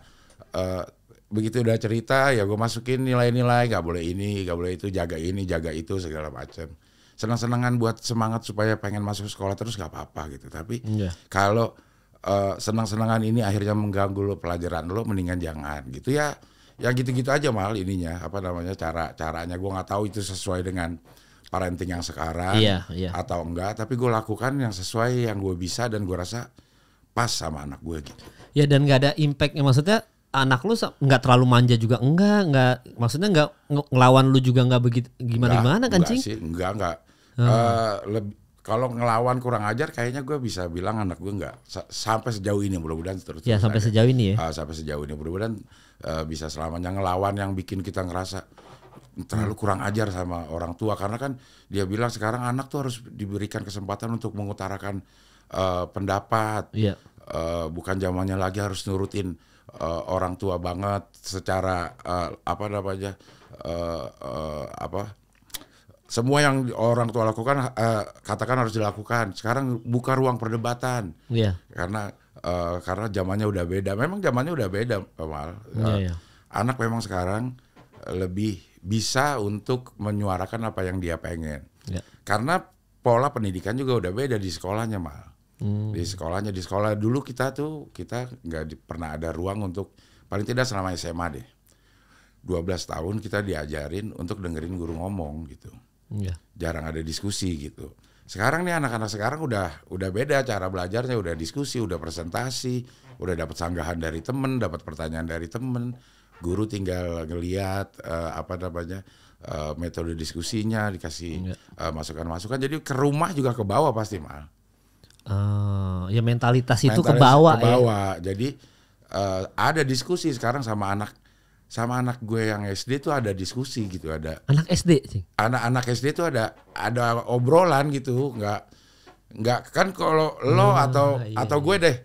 uh, begitu udah cerita ya gue masukin nilai-nilai gak boleh ini gak boleh itu jaga ini jaga itu segala macam senang-senangan buat semangat supaya pengen masuk sekolah terus gak apa-apa gitu tapi yeah. kalau uh, senang-senangan ini akhirnya mengganggu lo pelajaran lo mendingan jangan gitu ya ya gitu-gitu aja mal ininya apa namanya cara caranya gue nggak tahu itu sesuai dengan parenting yang sekarang iya, iya. atau enggak tapi gue lakukan yang sesuai yang gue bisa dan gue rasa pas sama anak gue gitu ya dan nggak ada impactnya maksudnya anak lu nggak terlalu manja juga enggak enggak maksudnya enggak ngelawan lu juga enggak begitu gimana gimana kan cing sih, enggak enggak hmm. Ah. uh, eh, lebih kalau ngelawan kurang ajar kayaknya gue bisa bilang anak gue nggak sampai sejauh ini mudah-mudahan terus ya sampai ya. sejauh ini ya uh, sampai sejauh ini mudah-mudahan uh, bisa selamanya ngelawan yang bikin kita ngerasa terlalu hmm. kurang ajar sama orang tua karena kan dia bilang sekarang anak tuh harus diberikan kesempatan untuk mengutarakan uh, pendapat yeah. Iya. uh, bukan zamannya lagi harus nurutin uh, orang tua banget secara uh, apa aja uh, uh, apa semua yang orang tua lakukan uh, katakan harus dilakukan sekarang buka ruang perdebatan yeah. karena uh, karena zamannya udah beda. Memang zamannya udah beda, Mal. Uh, yeah, yeah. Anak memang sekarang lebih bisa untuk menyuarakan apa yang dia pengen. Yeah. Karena pola pendidikan juga udah beda di sekolahnya, Mal. Hmm. Di sekolahnya, di sekolah dulu kita tuh kita nggak pernah ada ruang untuk paling tidak selama SMA deh. 12 tahun kita diajarin untuk dengerin guru ngomong gitu. Yeah. Jarang ada diskusi gitu sekarang nih anak-anak sekarang udah udah beda cara belajarnya udah diskusi udah presentasi udah dapat sanggahan dari temen dapat pertanyaan dari temen guru tinggal ngelihat uh, eh, apa namanya uh, metode diskusinya dikasih uh, masukan-masukan jadi ke rumah juga ke bawah pasti mal uh, ya mentalitas itu ke bawah ke ya. bawah ya? jadi uh, ada diskusi sekarang sama anak sama anak gue yang SD tuh ada diskusi gitu ada anak SD sih anak-anak SD tuh ada ada obrolan gitu nggak nggak kan kalau lo oh, atau iya, iya, atau gue deh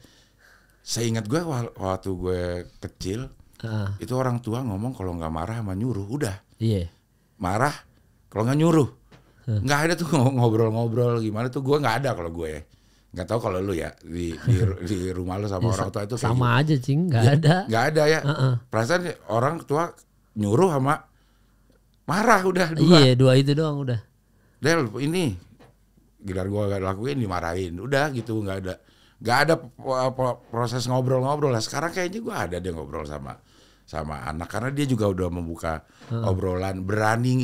seingat gue waktu gue kecil uh. itu orang tua ngomong kalau nggak marah sama nyuruh udah iya yeah. marah kalau nggak nyuruh nggak ada tuh ngobrol-ngobrol gimana tuh gue nggak ada kalau gue nggak tahu kalau lu ya di di, di rumah lu sama ya, orang tua itu sama gitu. aja cing nggak ya, ada nggak ada ya uh -uh. perasaan orang tua nyuruh sama marah udah dua iya dua itu doang udah Del ini gilar gua gak lakuin dimarahin udah gitu nggak ada nggak ada proses ngobrol-ngobrol lah sekarang kayaknya gua ada dia ngobrol sama sama anak karena dia juga udah membuka -uh. obrolan berani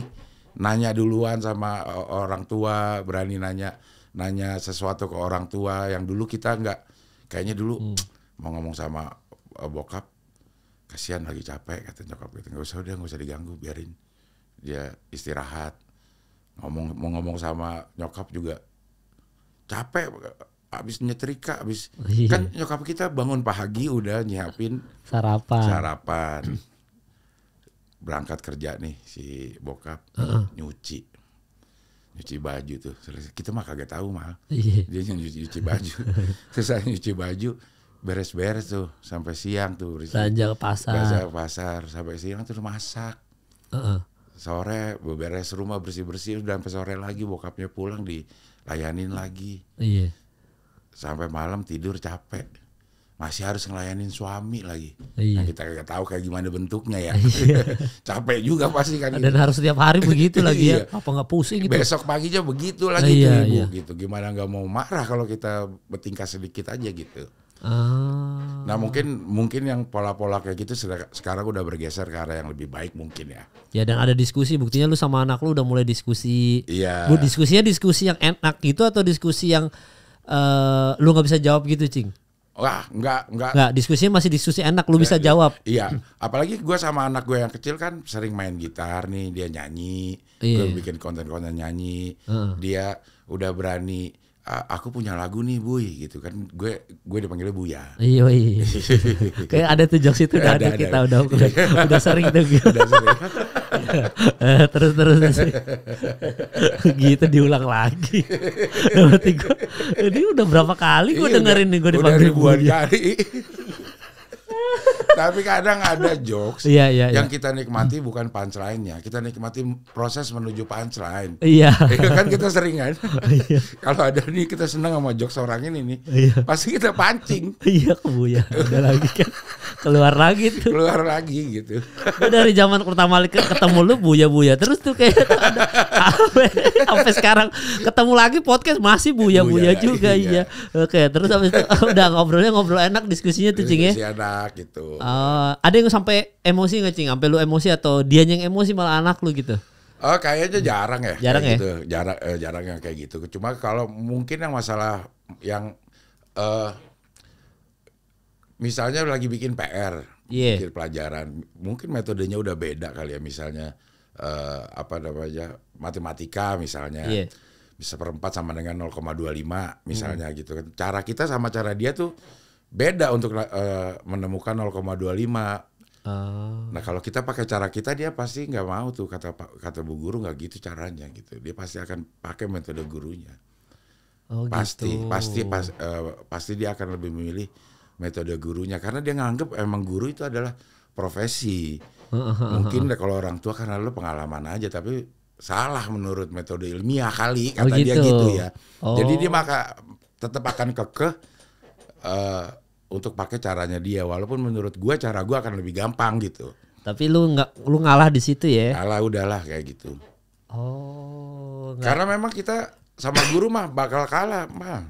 nanya duluan sama orang tua berani nanya nanya sesuatu ke orang tua yang dulu kita nggak kayaknya dulu hmm. mau ngomong sama uh, bokap kasihan lagi capek kata nyokap gitu nggak usah udah nggak usah diganggu biarin dia istirahat ngomong mau ngomong sama nyokap juga capek abis nyetrika abis oh, iya. kan nyokap kita bangun pagi udah nyiapin sarapan sarapan berangkat kerja nih si bokap uh -uh. nyuci cuci baju tuh selesai kita mah kagak tahu mah iya. dia nyuci nyuci baju selesai nyuci baju beres-beres tuh sampai siang tuh belanja ke pasar belanja ke pasar sampai siang tuh masak uh -uh. sore beres rumah bersih-bersih dan sampai sore lagi bokapnya pulang dilayanin lagi iya sampai malam tidur capek masih harus ngelayanin suami lagi. Iya. Nah, kita nggak tahu kayak gimana bentuknya ya. Iya. Capek juga pasti kan. Dan gitu. harus setiap hari begitu lagi ya. Iya. Apa nggak pusing gitu? Besok paginya begitu lagi iya, ibu iya. gitu. Gimana nggak mau marah kalau kita bertingkah sedikit aja gitu. Ah. Nah mungkin mungkin yang pola-pola kayak gitu sekarang udah bergeser ke arah yang lebih baik mungkin ya. Ya dan ada diskusi buktinya lu sama anak lu udah mulai diskusi. Iya. Bu diskusinya diskusi yang enak gitu atau diskusi yang uh, lu nggak bisa jawab gitu cing? Wah, enggak, enggak. Enggak, diskusinya masih diskusi enak, lu bisa iya, iya. jawab. Iya, apalagi gue sama anak gue yang kecil kan sering main gitar nih, dia nyanyi, iya. gue iya. bikin konten-konten nyanyi, uh. dia udah berani aku punya lagu nih Buy gitu kan gue gue dipanggilnya Buya. Iya iya. Kayak ada tuh jokes itu udah ada, ada kita ada. udah udah, udah sering tuh. udah sering. Eh, terus terus, gitu diulang lagi. Berarti gue eh, ini udah berapa kali gue iya, dengerin nih gue dipanggil Buya. Kali. Tapi kadang ada jokes yeah, yeah, iya. yang yeah. kita nikmati bukan punchline-nya. Kita nikmati proses menuju punchline. Iya. Ya, kan kita sering kan. Iya. Kalau ada nih kita senang sama jokes orang ini nih. Yeah. Pasti kita pancing. iya, Bu ya. Ada lagi kan. Keluar lagi tuh. Keluar lagi gitu. Gue dari zaman pertama kali ketemu lu bu ya bu ya terus tuh kayak ada sampai sekarang ketemu lagi podcast masih bu ya bu ya juga iya. iya. Oke, terus habis itu udah ngobrolnya ngobrol enak diskusinya tuh Cing ya. enak gitu gitu. Uh, ada yang sampai emosi nggak cing? Sampai lu emosi atau dia yang emosi malah anak lu gitu? Oh, kayaknya jarang ya. Jarang ya. Gitu. Jarang uh, eh, jarang yang kayak gitu. Cuma kalau mungkin yang masalah yang uh, misalnya lagi bikin PR, yeah. bikin pelajaran, mungkin metodenya udah beda kali ya misalnya uh, apa namanya matematika misalnya. Yeah bisa perempat sama dengan 0,25 misalnya hmm. gitu kan. Cara kita sama cara dia tuh beda untuk uh, menemukan 0,25 Oh. Nah kalau kita pakai cara kita dia pasti nggak mau tuh kata kata bu guru nggak gitu caranya gitu. Dia pasti akan pakai metode gurunya. Oh, pasti gitu. pasti pas, uh, pasti dia akan lebih memilih metode gurunya karena dia nganggep emang guru itu adalah profesi. Mungkin deh kalau orang tua karena lu pengalaman aja tapi salah menurut metode ilmiah kali oh, kata oh, gitu. dia gitu, gitu ya. Oh. Jadi dia oh. maka tetap akan kekeh Eh, untuk pakai caranya dia walaupun menurut gua cara gua akan lebih gampang gitu tapi lu nggak lu ngalah di situ ya kalah udahlah kayak gitu oh enggak. karena memang kita sama guru mah bakal kalah mah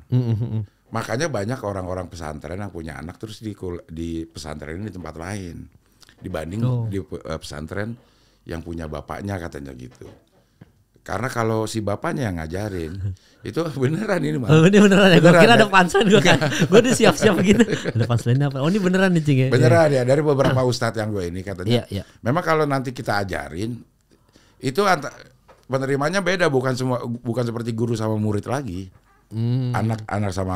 makanya banyak orang-orang pesantren yang punya anak terus di di pesantren ini di tempat lain dibanding oh. di eh, pesantren yang punya bapaknya katanya gitu karena kalau si bapaknya yang ngajarin Itu beneran ini mah. Oh, ini beneran, ya. Gue kira ada ya? pansel gue kan. gue udah siap-siap gitu. Ada panselnya apa? Oh ini beneran nih Cing ya. Beneran iya. ya. Dari beberapa ustadz yang gue ini katanya. Iya, iya. Memang kalau nanti kita ajarin. Itu penerimanya beda. Bukan semua bukan seperti guru sama murid lagi. anak hmm. Anak anak sama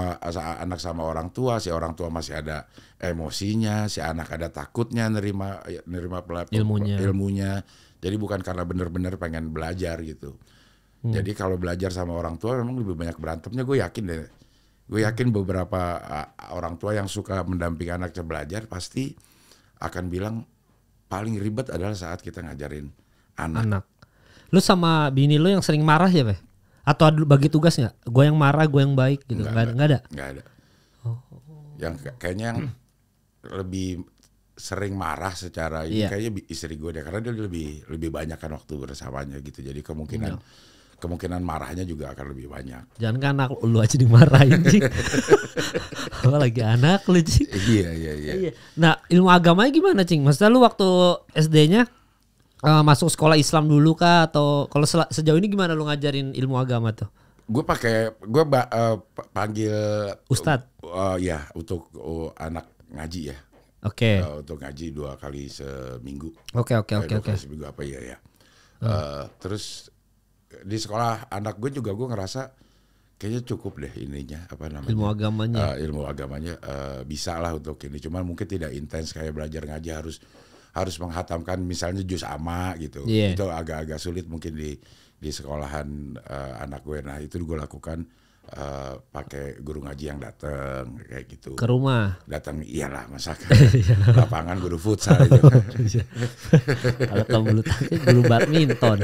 anak sama orang tua, si orang tua masih ada emosinya, si anak ada takutnya nerima ya, nerima pelap, ilmunya. ilmunya. Jadi bukan karena bener-bener pengen belajar gitu. Hmm. Jadi kalau belajar sama orang tua memang lebih banyak berantemnya gue yakin deh. Gue yakin beberapa orang tua yang suka mendampingi anaknya belajar pasti akan bilang paling ribet adalah saat kita ngajarin anak. anak. Lu sama bini lu yang sering marah ya, Beh? Atau bagi tugas nggak? Gue yang marah, gue yang baik gitu. Enggak, enggak ada. Enggak ada. Oh. Yang kayaknya yang hmm. lebih sering marah secara ini iya. kayaknya istri gue deh karena dia lebih lebih banyak kan waktu bersamanya gitu. Jadi kemungkinan Enggak. Iya kemungkinan marahnya juga akan lebih banyak. Jangan kan anak lu aja dimarahin sih. Apalagi anak lu cing? Iya, iya, iya, iya. Nah, ilmu agamanya gimana, Cing? Maksudnya lu waktu SD-nya uh, eh, masuk sekolah Islam dulu kah atau kalau sejauh ini gimana lu ngajarin ilmu agama tuh? Gue pakai gue uh, panggil ustad. Uh, eh, ya, untuk uh, anak ngaji ya. Oke. Okay. Uh, eh, untuk ngaji dua kali seminggu. Oke, oke, oke, oke. Seminggu apa ya ya. Uh, terus di sekolah anak gue juga gue ngerasa kayaknya cukup deh ininya apa namanya ilmu agamanya uh, ilmu agamanya uh, bisa lah untuk ini cuman mungkin tidak intens kayak belajar ngaji harus harus menghatamkan misalnya jus ama gitu yeah. itu agak-agak sulit mungkin di di sekolahan uh, anak gue nah itu gue lakukan uh, pakai guru ngaji yang datang kayak gitu. Ke rumah. Datang iyalah masakan. Iya. Lapangan guru futsal iya. Kalau kamu belum tangkis guru badminton.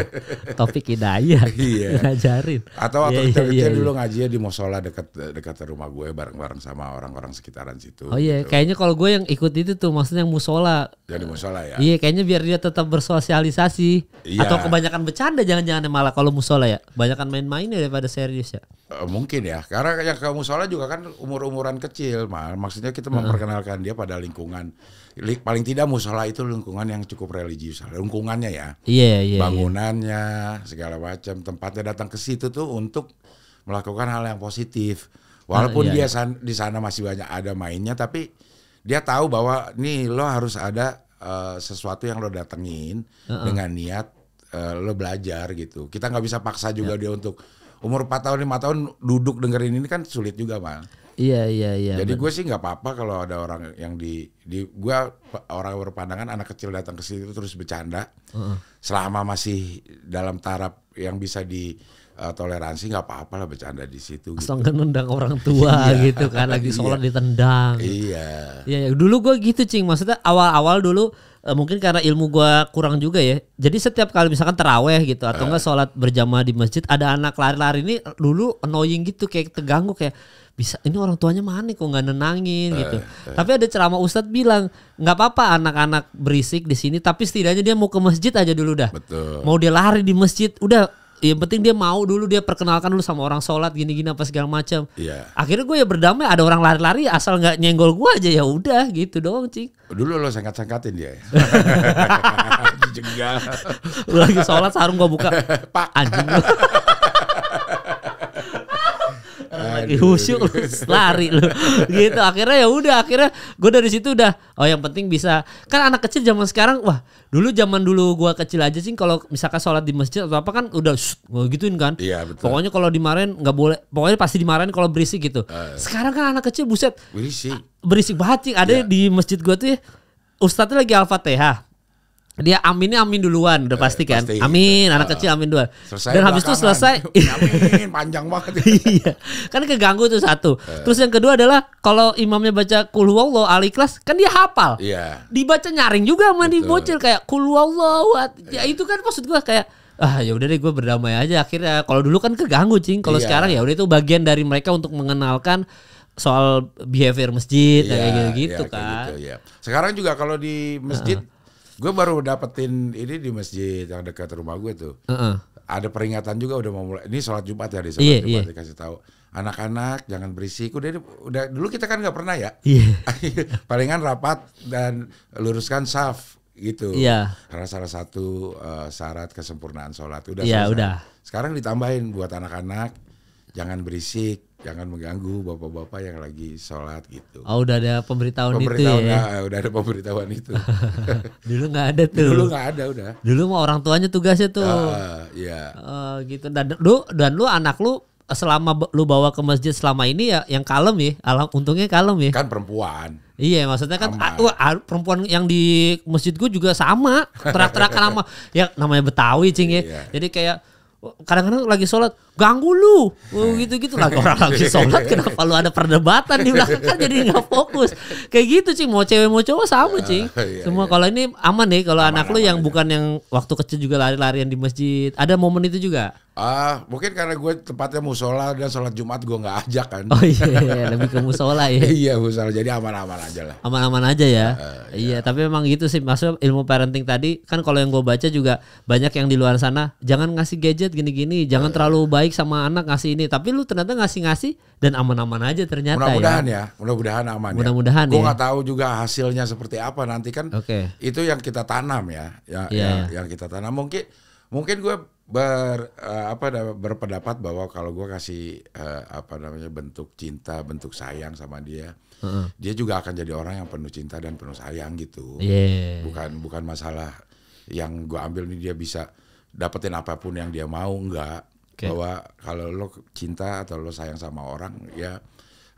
Topik hidayah. Iya. Ngajarin. Atau atau yeah, yeah, dulu ngaji ya di musola dekat dekat rumah gue bareng-bareng sama orang-orang sekitaran situ. Oh iya, gitu. kayaknya kalau gue yang ikut itu tuh maksudnya yang musola. Jadi ya, musola ya. Iya, kayaknya biar dia tetap bersosialisasi. Iya. Atau kebanyakan bercanda jangan-jangan malah kalau musola ya. Kebanyakan main-main daripada serius ya. Eh, mungkin ya karena yang kamu salah juga kan umur umuran kecil mal maksudnya kita memperkenalkan dia pada lingkungan paling tidak musola itu lingkungan yang cukup religius lingkungannya ya yeah, yeah, iya. bangunannya yeah. segala macam tempatnya datang ke situ tuh untuk melakukan hal yang positif walaupun uh, yeah. Iya, dia iya. san, di sana masih banyak ada mainnya tapi dia tahu bahwa nih lo harus ada uh, sesuatu yang lo datengin uh -uh. dengan niat uh, lo belajar gitu kita nggak bisa paksa juga yeah. dia untuk umur 4 tahun lima tahun duduk dengerin ini kan sulit juga bang Iya iya iya. Jadi gue sih nggak apa-apa kalau ada orang yang di di gue orang berpandangan anak kecil datang ke situ terus bercanda. Uh -uh. Selama masih dalam taraf yang bisa di uh, toleransi nggak apa-apa lah bercanda di situ. Gitu. Asal gitu. nendang orang tua iya. gitu kan lagi sholat iya. ditendang. Iya. Iya, iya. dulu gue gitu cing maksudnya awal-awal dulu Eh, mungkin karena ilmu gua kurang juga ya. Jadi setiap kali misalkan teraweh gitu atau enggak eh. sholat berjamaah di masjid ada anak lari-lari ini dulu annoying gitu kayak terganggu kayak bisa ini orang tuanya mana kok nggak nenangin uh, gitu. Uh. Tapi ada ceramah ustadz bilang nggak apa-apa anak-anak berisik di sini tapi setidaknya dia mau ke masjid aja dulu dah. Betul. Mau dia lari di masjid udah yang penting dia mau dulu dia perkenalkan dulu sama orang sholat gini-gini apa segala macam. Yeah. Akhirnya gue ya berdamai ada orang lari-lari asal nggak nyenggol gue aja ya udah gitu doang cing. Dulu lo sangkat-sangkatin dia. Ya? Lagi sholat sarung gue buka. Pak. Anjing lagi husyuk lari lu gitu akhirnya ya udah akhirnya gue dari situ udah oh yang penting bisa kan anak kecil zaman sekarang wah dulu zaman dulu gue kecil aja sih kalau misalkan sholat di masjid atau apa kan udah gue gituin kan iya, betul. pokoknya kalau dimarin nggak boleh pokoknya pasti dimarin kalau berisik gitu uh, sekarang kan anak kecil buset berisik berisik banget sih ada yeah. di masjid gue tuh ya ustadz lagi Al-Fatihah dia amin aminnya amin duluan udah eh, pasti kan pasti, amin anak eh, kecil amin dua dan habis itu selesai amin panjang banget iya kan keganggu tuh satu eh. terus yang kedua adalah kalau imamnya baca kulhuwallah ali kelas kan dia hafal iya. dibaca nyaring juga sama di bocil kayak kulhuwallah ya iya. itu kan maksud gua kayak ah ya udah deh gue berdamai aja akhirnya kalau dulu kan keganggu cing kalau iya. sekarang ya udah itu bagian dari mereka untuk mengenalkan soal behavior masjid iya, iya, kayak gitu-gitu kan. gitu, iya. Sekarang juga kalau di masjid uh Gue baru dapetin ini di masjid yang dekat rumah gue tuh. Uh-uh. Ada peringatan juga udah mau mulai. Ini sholat Jumat ya di sholat yeah, Jumat yeah. dikasih tahu. Anak-anak jangan berisik. Udah, udah dulu kita kan nggak pernah ya. Yeah. Palingan rapat dan luruskan saf gitu. Iya. Yeah. Karena salah satu uh, syarat kesempurnaan sholat udah. Iya yeah, udah. Sekarang ditambahin buat anak-anak jangan berisik jangan mengganggu bapak-bapak yang lagi sholat gitu. Oh udah ada pemberitahuan, pemberitahuan itu ya? Nah, udah ada pemberitahuan itu. Dulu nggak ada tuh. Dulu nggak ada udah. Dulu mau orang tuanya tugasnya tuh. Uh, ya. Uh, gitu dan lu dan lu anak lu selama lu bawa ke masjid selama ini ya yang kalem ya alam untungnya kalem ya kan perempuan iya maksudnya kan a, ah, wah, ah, perempuan yang di masjid gue juga sama terak-terakan sama ya namanya betawi cing ya iya. jadi kayak kadang-kadang lagi sholat ganggu lu oh, gitu-gitu lah orang lagi sholat kenapa lu ada perdebatan di belakang kan jadi nggak fokus kayak gitu sih mau cewek mau cowok sama sih ah, iya, semua iya. kalau ini aman nih ya, kalau anak lu yang bukan yang waktu kecil juga lari-larian di masjid ada momen itu juga Ah, uh, mungkin karena gue tempatnya musola dan sholat Jumat gue nggak ajak kan. Oh iya, iya, iya. lebih ke musola ya. iya musola, jadi aman-aman aja lah. Aman-aman aja ya. Uh, iya, iya, tapi memang gitu sih. Maksudnya ilmu parenting tadi kan kalau yang gue baca juga banyak yang di luar sana jangan ngasih gadget gini-gini, jangan uh, terlalu baik sama anak ngasih ini. Tapi lu ternyata ngasih-ngasih dan aman-aman aja ternyata. Ya. Mudah-mudahan ya, ya. mudah-mudahan aman. Ya. Mudah-mudahan. Ya. Gue nggak ya. tahu juga hasilnya seperti apa nanti kan. Oke. Okay. Itu yang kita tanam ya, ya, yeah. ya iya. yang kita tanam mungkin mungkin gue ber uh, apa berpendapat bahwa kalau gue kasih uh, apa namanya bentuk cinta bentuk sayang sama dia uh-uh. dia juga akan jadi orang yang penuh cinta dan penuh sayang gitu yeah. bukan bukan masalah yang gue ambil ini dia bisa dapetin apapun yang dia mau enggak okay. bahwa kalau lo cinta atau lo sayang sama orang ya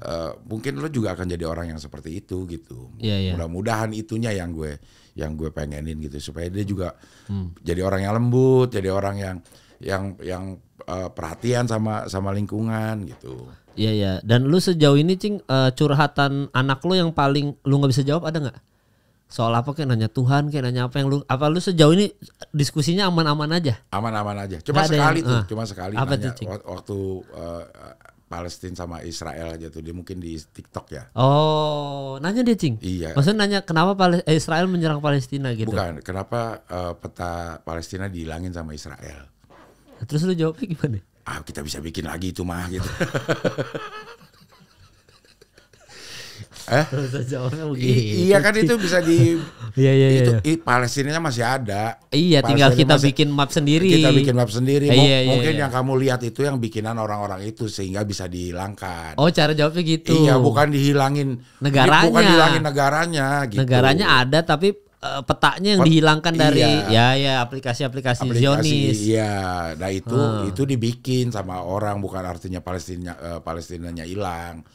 uh, mungkin lo juga akan jadi orang yang seperti itu gitu. Yeah, yeah. Mudah-mudahan itunya yang gue yang gue pengenin gitu supaya dia juga hmm. jadi orang yang lembut, jadi orang yang yang yang uh, perhatian sama sama lingkungan gitu. Iya yeah, iya. Yeah. Dan lu sejauh ini cing uh, curhatan anak lu yang paling lu nggak bisa jawab ada nggak? soal apa kayak nanya Tuhan kayak nanya apa yang lu apa lu sejauh ini diskusinya aman-aman aja aman-aman aja cuma sekali yang, tuh uh, cuma sekali apa nanya, tuh, waktu uh, Palestina sama Israel aja tuh dia mungkin di TikTok ya. Oh, nanya dia cing. Iya. Maksudnya nanya kenapa eh, Israel menyerang Palestina gitu? Bukan, kenapa uh, peta Palestina dihilangin sama Israel? Nah, terus lu jawabnya gimana? Ah, kita bisa bikin lagi itu mah gitu. eh? jawabnya begini. iya kan itu bisa di Iya iya iya. Itu iya. Palestinanya masih ada. Iya, Palestina tinggal kita masih, bikin map sendiri. Kita bikin map sendiri. Iya, iya, Mungkin iya. yang kamu lihat itu yang bikinan orang-orang itu sehingga bisa dihilangkan. Oh, cara jawabnya gitu. Iya, bukan dihilangin negaranya. Bukan dihilangin negaranya gitu. Negaranya ada tapi uh, eh, petanya yang Pet, dihilangkan iya. dari ya ya aplikasi-aplikasi Aplikasi, Zionis. Iya, nah itu hmm. itu dibikin sama orang bukan artinya Palestina uh, Palestinanya hilang.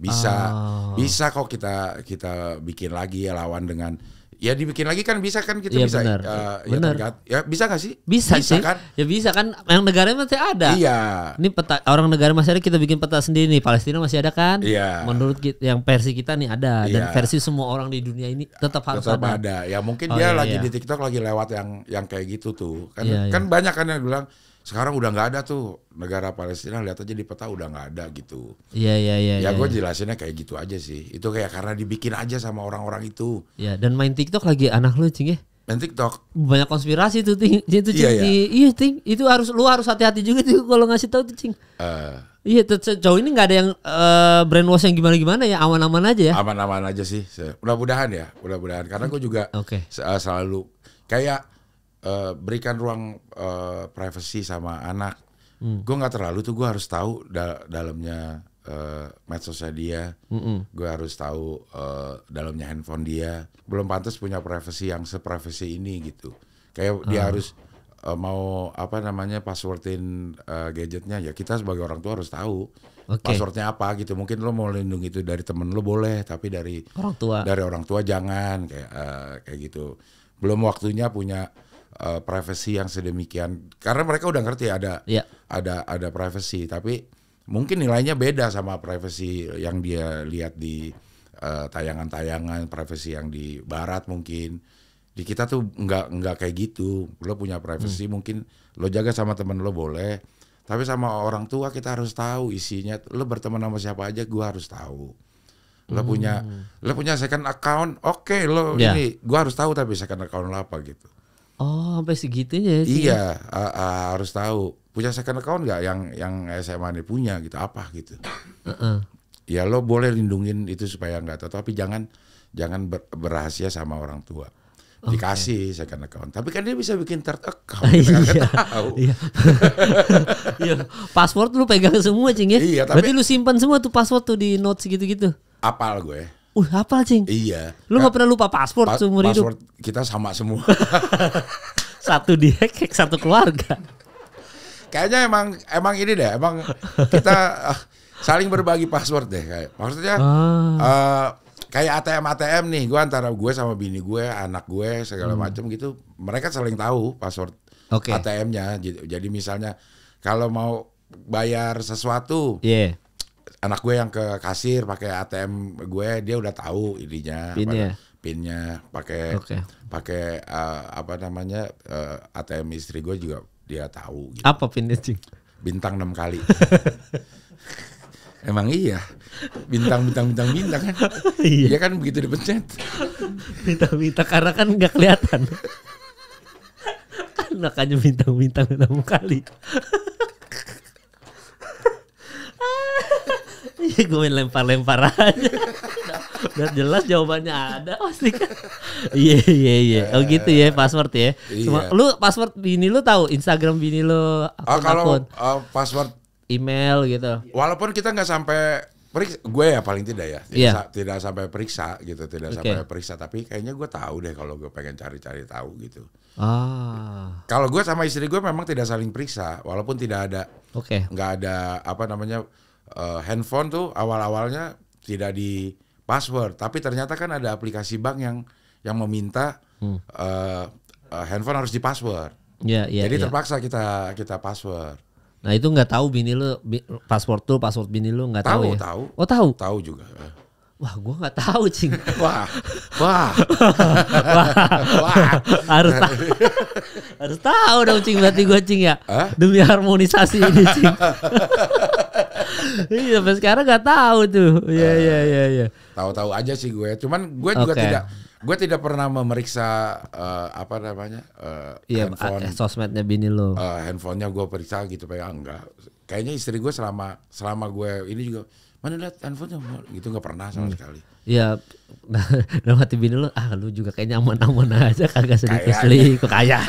Bisa oh. bisa kok kita kita bikin lagi ya lawan dengan Ya dibikin lagi kan bisa kan kita gitu, iya, eh, ya, ya, bisa benar. Uh, benar. Ya, ya bisa gak sih? Bisa, bisa sih. Kan? Ya bisa kan yang negaranya masih ada. Iya. Ini peta orang negara masih ada kita bikin peta sendiri nih. Palestina masih ada kan? Iya. Menurut kita, yang versi kita nih ada iya. dan versi semua orang di dunia ini tetap harus tetap ada. ada. Ya mungkin oh, dia iya, lagi iya. di TikTok lagi lewat yang yang kayak gitu tuh. Kan iya, iya. kan iya. banyak kan yang bilang sekarang udah nggak ada tuh negara Palestina lihat aja di peta udah nggak ada gitu. Iya iya iya. Ya, ya, ya gue ya. jelasinnya kayak gitu aja sih. Itu kayak karena dibikin aja sama orang-orang itu. Ya dan main TikTok lagi anak lu cing ya. Main TikTok. Banyak konspirasi tuh ting. Itu cing. Iya, iya. iya ting. Itu harus lu harus hati-hati juga tuh kalau ngasih tahu tuh cing. Uh, iya sejauh ini nggak ada yang uh, brainwash yang gimana-gimana ya aman-aman aja ya. Aman-aman aja sih. Mudah-mudahan ya. Mudah-mudahan karena gue juga okay. Eh, selalu kayak uh, berikan ruang uh, privacy sama anak. Hmm. Gue nggak terlalu tuh gue harus tahu da dalamnya uh, medsosnya dia, mm -mm. gue harus tahu uh, dalamnya handphone dia. Belum pantas punya privacy yang seprivasi ini gitu. Kayak hmm. dia ah. harus uh, mau apa namanya passwordin uh, gadgetnya ya kita sebagai orang tua harus tahu okay. passwordnya apa gitu. Mungkin lo mau lindung itu dari temen lo boleh, tapi dari orang tua dari orang tua jangan kayak uh, kayak gitu. Belum waktunya punya Eh, privacy yang sedemikian karena mereka udah ngerti ada yeah. ada ada privacy tapi mungkin nilainya beda sama privacy yang dia lihat di tayangan eh, tayangan-tayangan privacy yang di barat mungkin di kita tuh nggak nggak kayak gitu lo punya privacy hmm. mungkin lo jaga sama temen lo boleh tapi sama orang tua kita harus tahu isinya lo berteman sama siapa aja gua harus tahu lo punya hmm. lo punya second account oke okay, lo yeah. ini gua harus tahu tapi second account lo apa gitu Oh, sampai segitunya sih. Iya, uh, uh, harus tahu. Punya second account nggak yang yang SMA ini punya gitu apa gitu. Uh -uh. Ya lo boleh lindungin itu supaya nggak tahu, tapi jangan jangan ber, berahasia sama orang tua. Okay. Dikasih second account. Tapi kan dia bisa bikin third account. Kita iya. tahu. Iya. iya. Password lu pegang semua, Cing ya. Iya, tapi Berarti lu simpan semua tuh password tuh di notes gitu-gitu. Apal gue. Uh, apa, cing. Iya. Lu nggak pernah lupa paspor pa seumur hidup. Paspor kita sama semua. satu dihek, satu keluarga. Kayaknya emang emang ini deh, emang kita uh, saling berbagi password deh kayak. Maksudnya ah. uh, kayak ATM ATM nih, gue antara gue sama bini gue, anak gue segala hmm. macam gitu, mereka saling tahu password okay. ATM-nya. Jadi, jadi misalnya kalau mau bayar sesuatu, yeah anak gue yang ke kasir pakai ATM gue dia udah tahu ininya pinnya pinnya pakai okay. pakai uh, apa namanya uh, eh, ATM istri gue juga dia tahu gitu. apa pinnya cing bintang enam kali Emang iya. Bintang bintang bintang bintang kan. iya. Dia kan begitu dipencet. bintang bintang karena kan nggak kelihatan. kan makanya bintang bintang enam kali. Iya gue main lempar-lempar aja. Udah jelas jawabannya ada pasti kan. Iya iya iya. Eh, oh gitu ya password ya. Iya. lu password bini lu tahu Instagram bini lu ah, akun, oh, kalau akun. Uh, password email gitu. Walaupun kita nggak sampai periksa gue ya paling tidak ya tidak, yeah. sa tidak sampai periksa gitu tidak okay. sampai periksa tapi kayaknya gue tahu deh kalau gue pengen cari-cari tahu gitu ah kalau gue sama istri gue memang tidak saling periksa walaupun tidak ada oke okay. ada apa namanya uh, handphone tuh awal-awalnya tidak di password, tapi ternyata kan ada aplikasi bank yang yang meminta hmm. uh, uh, handphone harus di password. Ya, ya, Jadi ya. terpaksa kita kita password. Nah itu nggak tahu bini lu password tuh password bini lu nggak tahu, tahu ya? Tahu. Oh tahu. Tahu juga. Wah, gua nggak tahu, cing. Wah, wah, wah, harus tahu, harus tahu dong, cing. Berarti gua cing ya. Huh? Demi harmonisasi ini, cing. Iya, sampai sekarang gak tahu tuh. Iya, eh, iya, iya, iya. Tahu-tahu aja sih gue. Cuman gue juga okay. tidak gue tidak pernah memeriksa uh, apa namanya uh, iya, handphone sosmednya bini lo uh, handphonenya gue periksa gitu kayak ya, enggak kayaknya istri gue selama selama gue ini juga mana lihat handphonenya gitu nggak pernah sama hmm. sekali Iya, dalam hati bini lo, ah lu juga kayaknya aman-aman aja kagak sedikit kok kayaknya.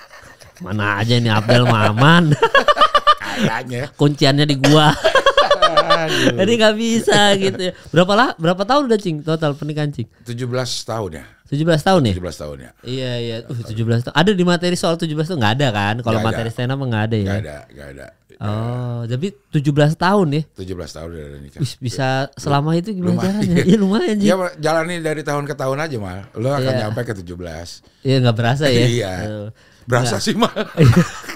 Mana aja ini Abdel Maman. Kayaknya. Kunciannya di gua. Jadi nggak bisa gitu. ya. Berapa lah? Berapa tahun udah cing total pernikahan cing? 17 tahun ya. 17 tahun ya? 17 tahun ya. Iya iya. Uh, 17 tahun. Ada di materi soal 17 tahun Gak ada kan? Kalau materi stand up nggak ada ya. Nggak ada, nggak ada. Oh, ya. jadi 17 tahun ya? 17 tahun udah nikah. Bisa, bisa selama itu gimana lumayan. caranya? Iya lumayan sih. Ya jalani dari tahun ke tahun aja mal. Lo akan iya. nyampe ke 17. Iya nggak berasa ya? Iya. Berasa sih mah. Iya.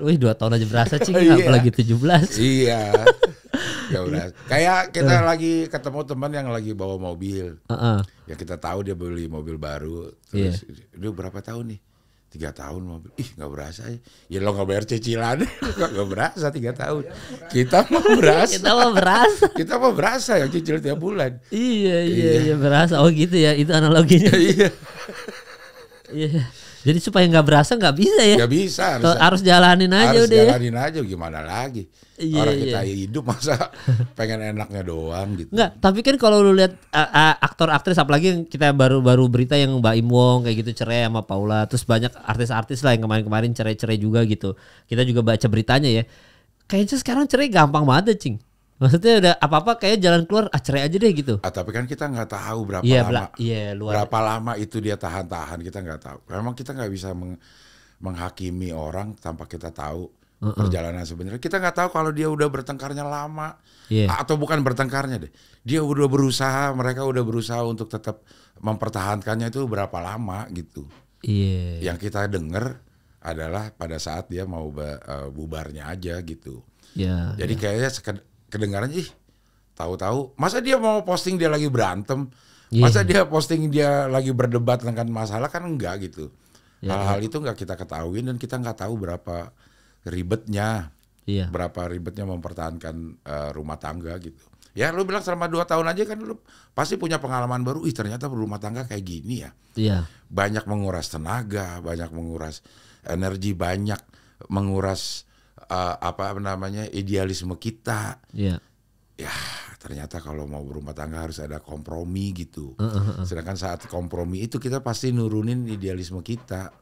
wih dua tahun aja berasa cing, iya. apalagi 17. iya. ya udah. Kayak kita uh. lagi ketemu teman yang lagi bawa mobil. Uh -uh. Ya kita tahu dia beli mobil baru. Iya. Terus, yeah. berapa tahun nih? tiga tahun mobil ih nggak berasa ya, ya lo nggak bayar cicilan nggak berasa tiga tahun kita mau berasa kita mau berasa kita mau berasa ya cicil tiap bulan iya, iya iya, iya berasa oh gitu ya itu analoginya iya iya jadi supaya nggak berasa nggak bisa ya? Nggak bisa. Harus, harus jalanin aja harus udah. Harus ya. jalanin ya? aja gimana lagi? Iya, Orang iya. kita hidup masa pengen enaknya doang gitu. Nggak, tapi kan kalau lu lihat uh, uh, aktor aktris apalagi yang kita baru-baru berita yang Mbak Im Wong kayak gitu cerai sama Paula, terus banyak artis-artis lah yang kemarin-kemarin cerai-cerai juga gitu. Kita juga baca beritanya ya. Kayaknya sekarang cerai gampang banget, Cing. Maksudnya udah apa-apa kayak jalan keluar ah cerai aja deh gitu. Ah, tapi kan kita nggak tahu berapa yeah, lama. Iya, luar. Berapa lama itu dia tahan-tahan kita nggak tahu. Memang kita nggak bisa meng, menghakimi orang tanpa kita tahu uh -uh. perjalanan sebenarnya. Kita nggak tahu kalau dia udah bertengkarnya lama yeah. atau bukan bertengkarnya deh. Dia udah berusaha, mereka udah berusaha untuk tetap mempertahankannya itu berapa lama gitu. Iya. Yeah. Yang kita dengar adalah pada saat dia mau eh, bubarnya aja gitu. Iya. yeah, Jadi yeah. kayaknya kedengaran sih tahu-tahu masa dia mau posting dia lagi berantem yeah. masa dia posting dia lagi berdebat dengan masalah kan enggak gitu iya, hal-hal yeah. itu enggak kita ketahui dan kita enggak tahu berapa ribetnya yeah. berapa ribetnya mempertahankan uh, rumah tangga gitu ya lu bilang selama dua tahun aja kan lu pasti punya pengalaman baru ih ternyata rumah tangga kayak gini ya yeah. banyak menguras tenaga banyak menguras energi banyak menguras uh, apa namanya idealisme kita. Yeah. Ya ternyata kalau mau berumah tangga harus ada kompromi gitu. Uh, uh, uh. Sedangkan saat kompromi itu kita pasti nurunin idealisme kita.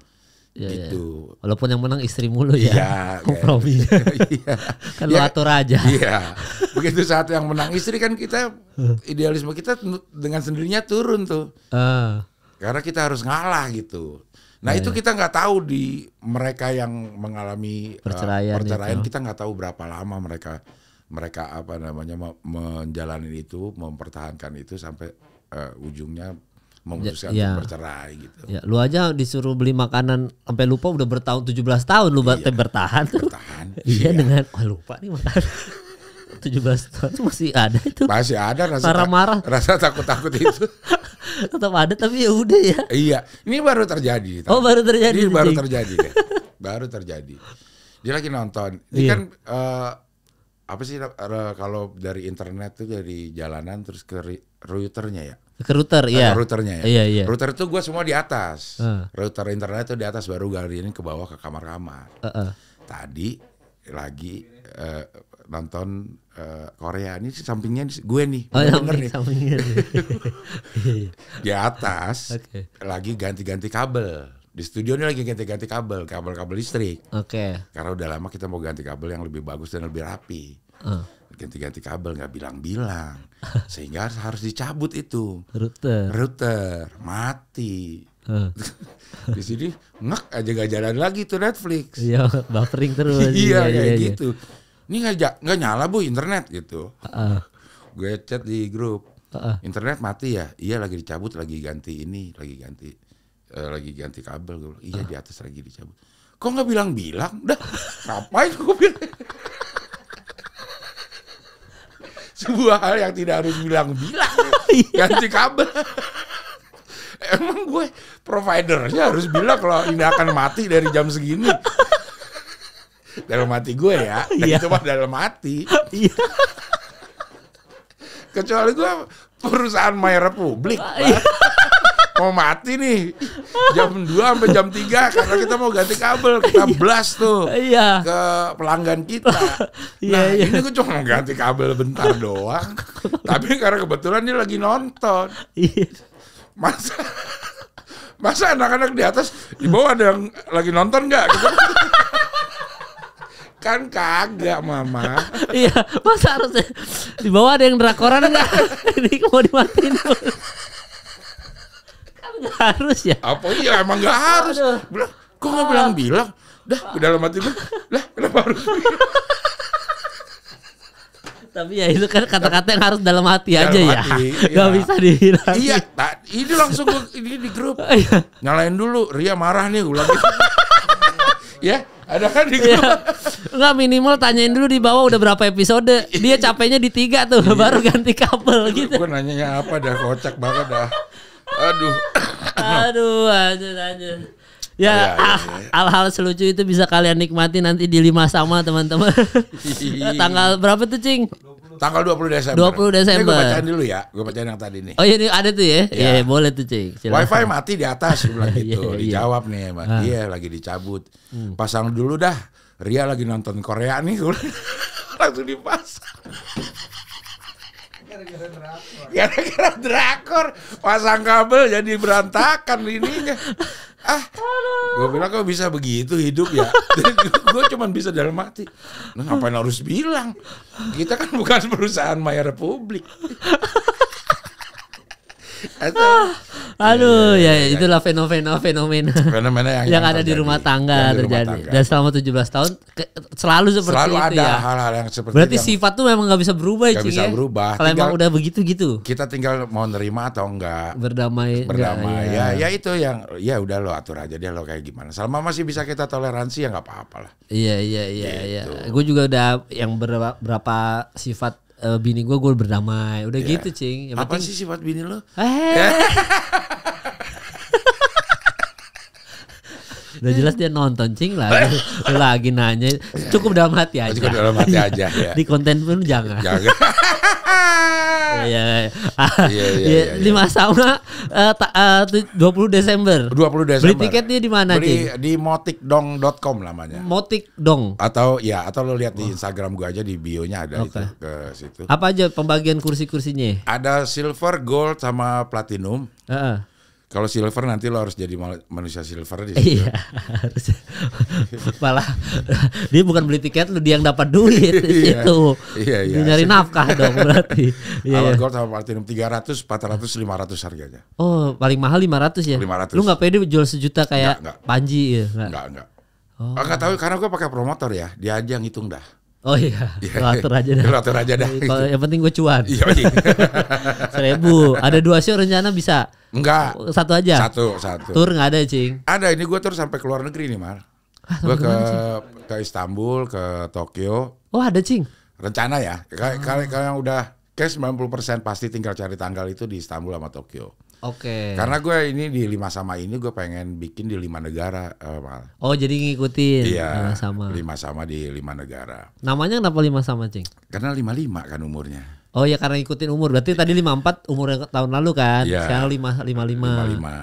Ya, gitu. Ya. Walaupun yang menang istri mulu ya. ya kompromi. Iya. iya. kan ya, atur aja. Iya. Begitu saat yang menang istri kan kita idealisme kita dengan sendirinya turun tuh. Uh. Karena kita harus ngalah gitu. Nah yeah. itu hmm. kita nggak tahu di mereka yang mengalami eh, perceraian, uh, perceraian kita nggak tahu berapa lama mereka mereka apa namanya menjalani itu, mempertahankan itu sampai uh, ujungnya memutuskan ya, ya. bercerai gitu. Ya, lu aja disuruh beli makanan sampai lupa udah bertahun 17 tahun lu iya, bertahan. Bertahan. Iya, iya dengan oh, lupa nih makanan. 17 tahun masih ada itu. Masih ada rasa marah-marah. Rasa takut-takut itu tetap ada tapi ya udah ya. Iya, ini baru terjadi. Oh, baru terjadi. Ini baru terjadi deh. baru terjadi. Dia lagi nonton. Ini iya. kan uh, apa sih uh, kalau dari internet tuh dari jalanan terus ke routernya ya? Ke router, nah, ya routernya ya. Iya, iya. Router itu gue semua di atas. Uh. Router internet tuh di atas baru ini ke bawah ke kamar-kamar. Uh -uh. Tadi lagi uh, nonton uh, Korea ini sampingnya gue nih oh, denger nih sampingnya di atas okay. lagi ganti-ganti kabel di studio ini lagi ganti-ganti kabel kabel-kabel listrik oke okay. karena udah lama kita mau ganti kabel yang lebih bagus dan lebih rapi uh. ganti-ganti kabel nggak bilang-bilang sehingga harus dicabut itu router router mati di sini ngak aja gak jalan lagi tuh Netflix. Iya, buffering terus. Iya, iya, kayak iya, iya. gitu ini nggak nggak nyala bu internet gitu uh. gue chat di grup uh. internet mati ya iya lagi dicabut lagi ganti ini lagi ganti uh, lagi ganti kabel gue gitu. iya uh. di atas lagi dicabut kok nggak bilang-bilang dah ngapain gue bilang sebuah hal yang tidak harus bilang-bilang ganti kabel emang gue providernya harus bilang kalau ini akan mati dari jam segini dalam hati gue ya yeah. itu mah dalam hati iya. kecuali gue perusahaan My Republik iya. mau mati nih jam 2 sampai jam 3 karena kita mau ganti kabel kita iya. blast tuh yeah. ke pelanggan kita nah yeah. ini gue cuma ganti kabel bentar doang tapi karena kebetulan dia lagi nonton masa masa anak-anak di atas di bawah ada yang lagi nonton nggak gitu. Kan kagak mama. iya, masa harus di bawah ada yang drakoran enggak? Ini mau dimatiin. kan enggak harus ya. Apa iya emang enggak harus. Bilang, kok enggak bilang-bilang? Oh. Dah, udah dalam mati gue. Lah, kenapa harus? Tapi ya itu kan kata-kata yang harus dalam hati dalam aja ya. hati, ya. Iya. Gak bisa dibilang. Iya, ta, ini langsung gue ini di grup. Iya. Nyalain dulu, Ria marah nih gue gitu. ya, ada kan di iya. grup? Enggak minimal tanyain dulu di bawah udah berapa episode. Dia capeknya di tiga tuh iya. baru ganti kabel gitu. Gue nanyanya apa dah kocak banget dah. Aduh. aduh, aja aja Ya, iya, ah, ya, ya, ya. hal-hal selucu itu bisa kalian nikmati nanti di lima sama teman-teman. Tanggal berapa tuh, Cing? Tanggal 20 Desember. 20 Desember. Ini gue bacain dulu ya. Gue bacain yang tadi nih. Oh iya ada tuh ya. Iya ya, boleh tuh cuy. Silahkan. Wifi mati di atas gue bilang iya, gitu. Iya, iya. Dijawab nih mbak Ah. Dia lagi dicabut. Hmm. Pasang dulu dah. Ria lagi nonton Korea nih. Langsung dipasang. Gara-gara drakor. Ya, gara-gara drakor pasang kabel jadi berantakan lininya. Ah, gue bilang kok bisa begitu hidup ya. gue cuman bisa dalam mati Nah, ngapain harus bilang? Kita kan bukan perusahaan maya republik. Ah, aduh, iya, iya, ya, ya, itulah fenomena fenomena fenomena yang, yang, ada di rumah tangga di rumah terjadi. Tangga. Dan selama 17 tahun ke, selalu seperti selalu itu ada ya. hal-hal yang seperti Berarti yang, sifat tuh memang nggak bisa berubah gak bisa ya. berubah. Kalau emang udah begitu gitu. Kita tinggal mau nerima atau enggak. Berdamai. Berdamai. Enggak, ya, ya, ya itu yang ya udah lo atur aja dia lo kayak gimana. Selama masih bisa kita toleransi ya nggak apa apalah Iya, iya, iya, iya. Gitu. Gue juga udah yang berapa, berapa sifat uh, bini gue gue berdamai udah yeah. gitu cing yang apa penting... sih sifat bini lo eh. udah iya. jelas dia nonton cing lagi lagi nanya cukup dalam hati aja cukup dalam hati aja ya. di konten pun jangan jangan iya, iya, iya, iya, iya. Lima iya, dua puluh Desember. Dua puluh Desember. Beli tiketnya di mana? Beli cing? di motikdong.com namanya. Motikdong. Atau ya, atau lo lihat di Instagram gua aja di bio-nya ada okay. itu ke situ. Apa aja pembagian kursi-kursinya? Ada silver, gold, sama platinum. Uh -uh. Kalau silver nanti lo harus jadi manusia silver di situ. Iya. Malah dia bukan beli tiket lo dia yang dapat duit di situ. Iya, iya. iya. nyari nafkah dong berarti. Iya. Awal gold sama platinum 300, 400, 500 harganya. Oh, paling mahal 500 ya? 500. Lu nggak pede jual sejuta kayak enggak, enggak. Panji ya? Enggak, enggak. enggak. Oh. Enggak tahu karena gue pakai promotor ya, dia aja yang hitung dah. Oh iya, yeah. atur aja dah. atur aja dah. Kalau yang penting gue cuan. Iya. Seribu. Ada dua sih rencana bisa? Enggak. Satu aja. Satu, satu. Tur nggak ada, Cing? Ada. Ini gue tur sampai ke luar negeri nih, Mar. Ah, gue ke cing? ke Istanbul, ke Tokyo. Oh ada, Cing? Rencana ya. Kalau oh. yang udah kayak 90% pasti tinggal cari tanggal itu di Istanbul sama Tokyo. Oke. Okay. Karena gue ini di lima sama ini gue pengen bikin di lima negara. Uh, oh jadi ngikutin iya, lima ah, sama. Lima sama di lima negara. Namanya kenapa lima sama cing? Karena lima lima kan umurnya. Oh ya karena ngikutin umur. Berarti tadi lima empat umurnya tahun lalu kan. Iya. Sekarang lima lima lima. Lima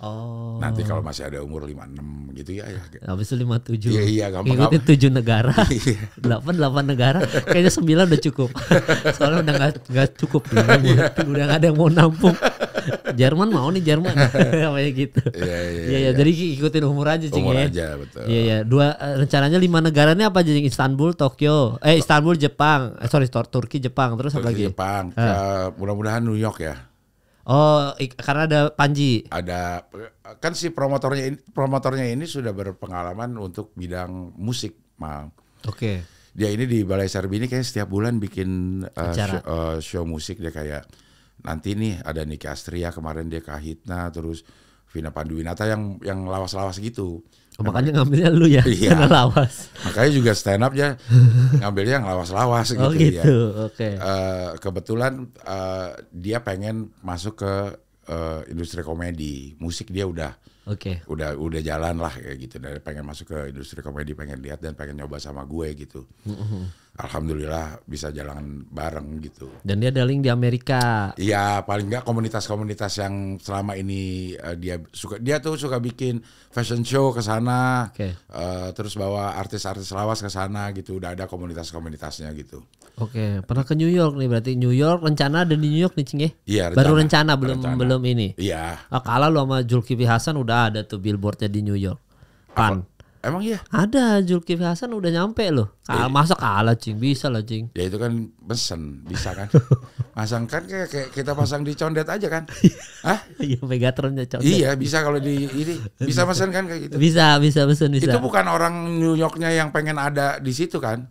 Oh. Nanti kalau masih ada umur lima enam gitu ya. ya. Habis itu 57. Iya, iya gampang. Ngikutin tujuh negara. Iya. Delapan delapan negara. Kayaknya sembilan udah cukup. Soalnya udah nggak nggak cukup ya, udah, udah ada yang mau nampung. Jerman mau nih Jerman kayak gitu. Iya iya. Iya, iya. iya. jadi ikutin umur aja cing umur ya. aja betul. Iya iya. Dua eh, rencananya lima negara ini apa Jadi Istanbul, Tokyo, eh Istanbul Jepang, eh, sorry Turki Jepang terus apa lagi? Jepang. Uh. mudah-mudahan New York ya. Oh, karena ada Panji. Ada kan si promotornya ini, promotornya ini sudah berpengalaman untuk bidang musik, mal. Oke. Okay. Dia ini di Balai Sarbini ini kayak setiap bulan bikin uh, show, uh, show musik dia kayak nanti nih ada Niki Astria kemarin dia Kahitna terus Vina Panduwinata yang yang lawas-lawas gitu. Oh, makanya ngambilnya lu ya, iya. karena lawas. Makanya juga stand up ya ngambilnya yang lawas-lawas gitu, oh, gitu ya. Gitu, oke. Okay. Uh, eh, kebetulan uh, dia pengen masuk ke uh, industri komedi, musik dia udah Oke. Okay. Udah udah jalan lah kayak gitu. Dari pengen masuk ke industri komedi, pengen lihat dan pengen nyoba sama gue gitu. Mm-hmm. Alhamdulillah bisa jalan bareng gitu. Dan dia ada link di Amerika. Iya, paling nggak komunitas-komunitas yang selama ini uh, dia suka dia tuh suka bikin fashion show ke sana. Okay. Uh, eh, terus bawa artis-artis lawas ke sana gitu. Udah ada komunitas-komunitasnya gitu. Oke, pernah ke New York nih berarti New York rencana ada di New York nih Cing ya? Iya, rencana. Baru rencana belum rencana. belum ini. Iya. Oh, ah, kalau lu sama Zulkifli Hasan udah ada tuh billboardnya di New York. Pan. Apa? Emang iya? Ada Zulkifli Hasan udah nyampe loh. Kal eh. Masa kalah cing bisa lah cing. Ya itu kan pesen bisa kan. Pasang kan kayak, kayak kita pasang di condet aja kan. Hah? Iya Megatronnya condet. Iya bisa kalau di ini bisa pesen kan kayak gitu. Bisa bisa pesen bisa. Itu bukan orang New Yorknya yang pengen ada di situ kan?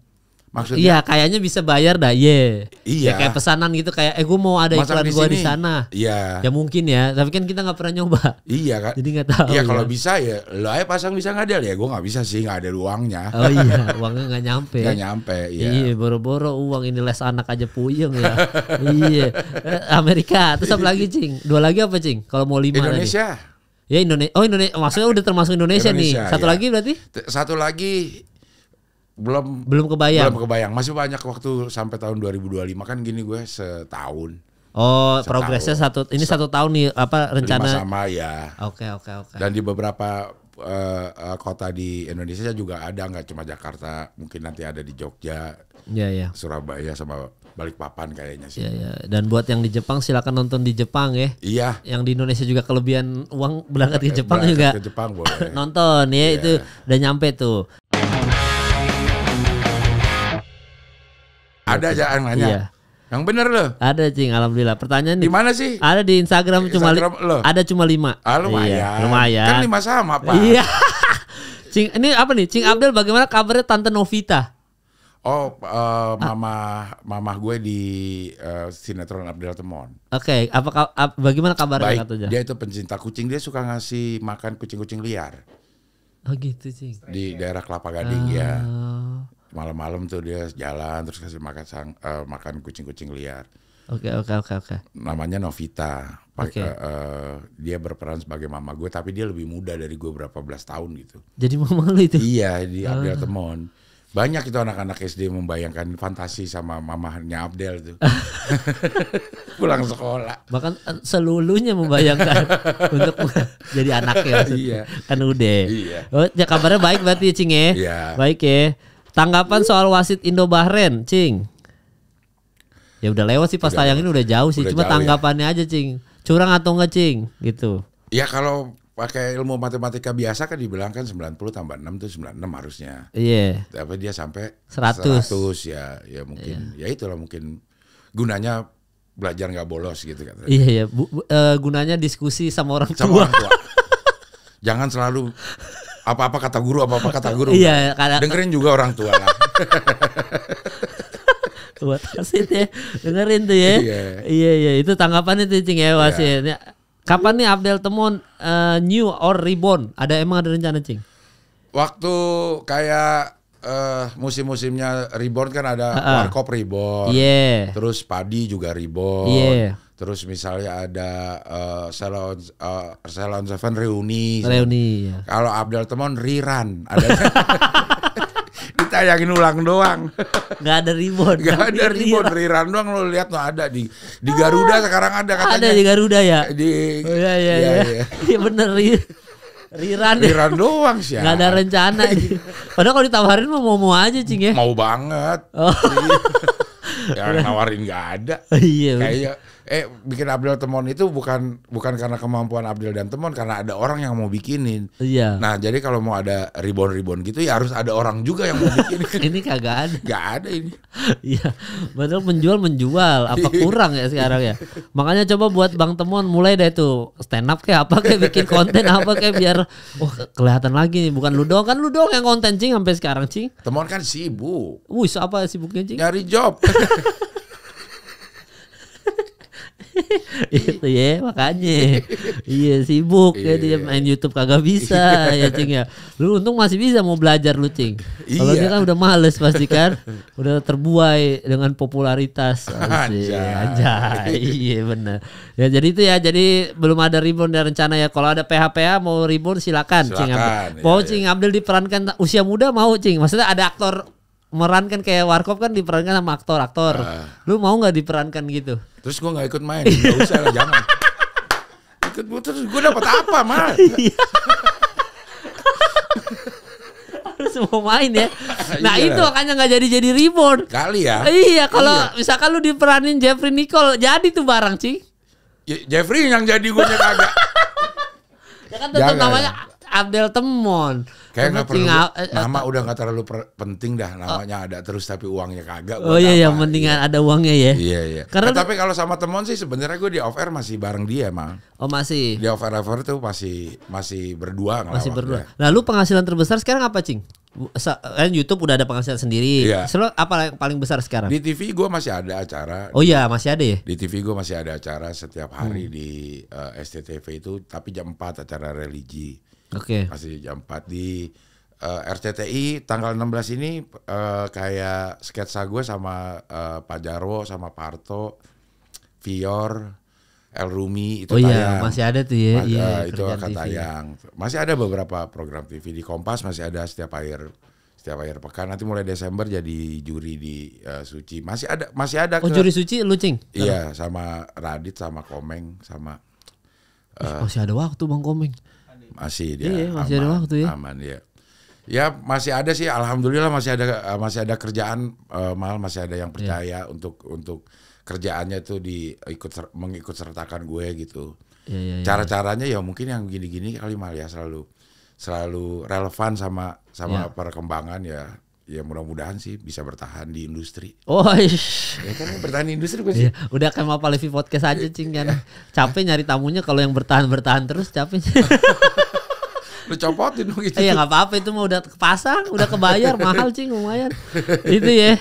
Maksudnya? Iya, kayaknya bisa bayar dah, ya Iya. Yeah. Iya. Ya, kayak pesanan gitu, kayak, eh gua mau ada Masang iklan gue di sana. Iya. Ya mungkin ya, tapi kan kita nggak pernah nyoba. Iya kan. Jadi gak tahu. Iya ya. kalau ya. bisa ya, lo aja pasang bisa nggak ada ya, gua nggak bisa sih, nggak ada uangnya. Oh iya, uangnya nggak nyampe. Gak nyampe, iya. Iya, boro-boro uang ini les anak aja puyeng ya. iya. Eh, Amerika, terus apa lagi cing? Dua lagi apa cing? Kalau mau lima Indonesia. Lagi. Ya Indonesia. Oh Indonesia, maksudnya udah termasuk Indonesia, Indonesia nih. Satu ya. lagi berarti? Satu lagi belum belum kebayang. Belum kebayang. Masih banyak waktu sampai tahun 2025 kan gini gue setahun. Oh, setahun. progresnya satu ini satu tahun nih apa rencana sama ya. Oke, okay, oke, okay, oke. Okay. Dan di beberapa uh, kota di Indonesia juga ada nggak cuma Jakarta, mungkin nanti ada di Jogja. Iya, yeah, iya. Yeah. Surabaya sama Balikpapan kayaknya sih. Iya, iya. Dan buat yang di Jepang silakan nonton di Jepang ya. Iya. Yang di Indonesia juga kelebihan uang berangkat ke eh, Jepang berangkat juga. Ke Jepang boleh. nonton ya, ya itu udah nyampe tuh. Ada aja yang nanya. Iya. Yang bener loh. Ada cing, alhamdulillah. Pertanyaan di mana sih? Ada di Instagram, Instagram cuma lo. ada cuma lima. Ah, lumayan. Iya, lumayan. Kan lima sama pak. Iya. cing, ini apa nih? Cing Abdul, bagaimana kabarnya Tante Novita? Oh, uh, mama ah. mama gue di uh, sinetron Abdul Temon. Oke, okay. apa ap, bagaimana kabarnya Baik, katanya? Dia itu pencinta kucing, dia suka ngasih makan kucing-kucing liar. Oh gitu sih. Di daerah Kelapa Gading ah. ya. Oh malam-malam tuh dia jalan terus kasih makan sang, uh, makan kucing-kucing liar. Oke okay, oke okay, oke okay, oke. Namanya Novita. Pake, okay. uh, eh, eh, dia berperan sebagai mama gue tapi dia lebih muda dari gue berapa belas tahun gitu. Jadi mama lu itu? Iya di oh. Abdel Temon. Banyak itu anak-anak SD membayangkan fantasi sama mamahnya Abdel tuh. Pulang sekolah. Bahkan selulunya membayangkan untuk jadi anaknya. Iya. Kan udah. Iya. Oh, ya kabarnya baik berarti ya, Cing ya. Iya. Baik ya. Tanggapan soal wasit Indo Bahrain, Cing. Ya udah lewat sih pas udah, tayang ini udah jauh sih. Udah Cuma jauh ya. tanggapannya ya. aja, Cing. Curang atau enggak, Cing? Gitu. Ya kalau pakai ilmu matematika biasa kan dibilang kan 90 tambah 6 itu 96 harusnya. Iya. Yeah. Tapi dia sampai 100. 100 ya, ya mungkin. Yeah. Ya itulah mungkin gunanya belajar nggak bolos gitu kan. Iya, iya. Eh, gunanya diskusi sama orang sama tua. Orang tua. Jangan selalu apa-apa kata guru, apa-apa kata guru. iya, karena dengerin juga orang tua lah. Buat wasit ya, dengerin tuh ya. Iya, iya, iya. itu tanggapan itu cing ya wasit. Iya. Ya. Kapan nih Abdel Temon uh, eh, new or reborn? Ada emang ada rencana cing? Waktu kayak uh, musim-musimnya reborn kan ada uh-uh. reborn, yeah. terus padi juga reborn, yeah. terus misalnya ada uh, salon uh, salon seven reuni, reuni. Ya. Kalau Abdul Temon riran, ada ditayangin ulang doang. Gak ada reborn. Gak ada iya. reborn, riran doang lo lihat lo ada di di Garuda ah, sekarang ada katanya. Ada di Garuda ya. Di. Oh, iya, iya iya. Iya ya. ya. bener. Iya. Riran. Riran doang sih. Gak ada ya. rencana. Padahal kalau ditawarin mau mau aja cing ya. Mau banget. Oh. Yang nawarin gak ada. Iya. Kayaknya eh bikin Abdul Temon itu bukan bukan karena kemampuan Abdul dan Temon karena ada orang yang mau bikinin. Iya. Nah, jadi kalau mau ada ribon-ribon gitu ya harus ada orang juga yang mau bikinin. ini kagak ada. Gak ada ini. Iya. Padahal menjual menjual apa kurang ya sekarang ya. Makanya coba buat Bang Temon mulai deh tuh stand up kayak apa kayak bikin konten apa kayak biar oh kelihatan lagi nih bukan lu doang kan lu doang yang konten cing sampai sekarang cing. Temon kan sibuk. Wih, apa sibuknya cing? Nyari job. itu ya makanya iya sibuk ya dia iya. main YouTube kagak bisa ya cing ya lu untung masih bisa mau belajar lu cing kalau kita iya. kan udah males pasti kan udah terbuai dengan popularitas aja iya bener ya jadi itu ya jadi belum ada ribon dan rencana ya kalau ada PHPA mau ribon silakan, silakan cing Abdel. mau iya, cing Abdul diperankan usia muda mau cing maksudnya ada aktor merankan kayak Warkop kan diperankan sama aktor-aktor. Uh. Lu mau nggak diperankan gitu? Terus gua nggak ikut main, nggak usah lah jangan. Ikut gue terus gua dapat apa mas? Iya. Harus mau main ya. Nah iya. itu makanya nggak jadi jadi reborn. Kali ya. Iya kalau iya. misalkan lu diperanin Jeffrey Nicole jadi tuh barang sih. Ya, Jeffrey yang jadi gua kagak. ya kan tetap namanya Abdel Temon. Kayak nggak perlu. Eh, nama eh, udah nggak terlalu penting dah. Namanya uh, ada terus tapi uangnya kagak. Oh iya, yang penting iya. ada uangnya ya. Iya iya. Karena nah, tapi kalau sama Temon sih sebenarnya gue di off air masih bareng dia emang. Oh masih. Di off air tuh masih masih berdua. Masih berdua. Dia. Lalu penghasilan terbesar sekarang apa cing? kan YouTube udah ada penghasilan sendiri. Iya. Selalu apa yang paling besar sekarang? Di TV gue masih ada acara. Oh iya, masih ada ya? Di TV gue masih ada acara setiap hari hmm. di uh, SCTV itu, tapi jam empat acara religi. Oke. Okay. Masih jam 4 di uh, eh, RCTI tanggal 16 ini uh, kayak sketsa gue sama uh, Pak Jarwo sama Parto, Vior, Fior, El Rumi itu oh, iya, tayang. Iya, masih ada tuh ya. iya, itu akan TV. Masih ada beberapa program TV di Kompas masih ada setiap akhir setiap akhir pekan nanti mulai Desember jadi juri di uh, Suci. Masih ada masih ada Oh, ke, juri Suci lucing Iya, sama Radit sama Komeng sama Uh, masih ada waktu Bang Komeng. Masih dia. Iya, iya masih aman, ada waktu ya. Aman ya. Ya masih ada sih, alhamdulillah masih ada eh, masih ada kerjaan uh, mal masih ada yang iya. percaya yeah. untuk untuk kerjaannya tuh di ikut mengikut sertakan gue gitu. Yeah, yeah, iya. Cara-caranya ya mungkin yang gini-gini kali mal ya selalu selalu relevan sama sama perkembangan ya ya mudah-mudahan sih bisa bertahan di industri. Oh, iya ya kan bertahan di industri gue sih. Ya, udah kayak Mapa Levi podcast aja cing kan. Capek nyari tamunya kalau yang bertahan bertahan terus capek. Lu copotin dong gitu. Iya eh, nggak apa-apa itu mah udah kepasang, udah kebayar mahal cing lumayan. Itu ya.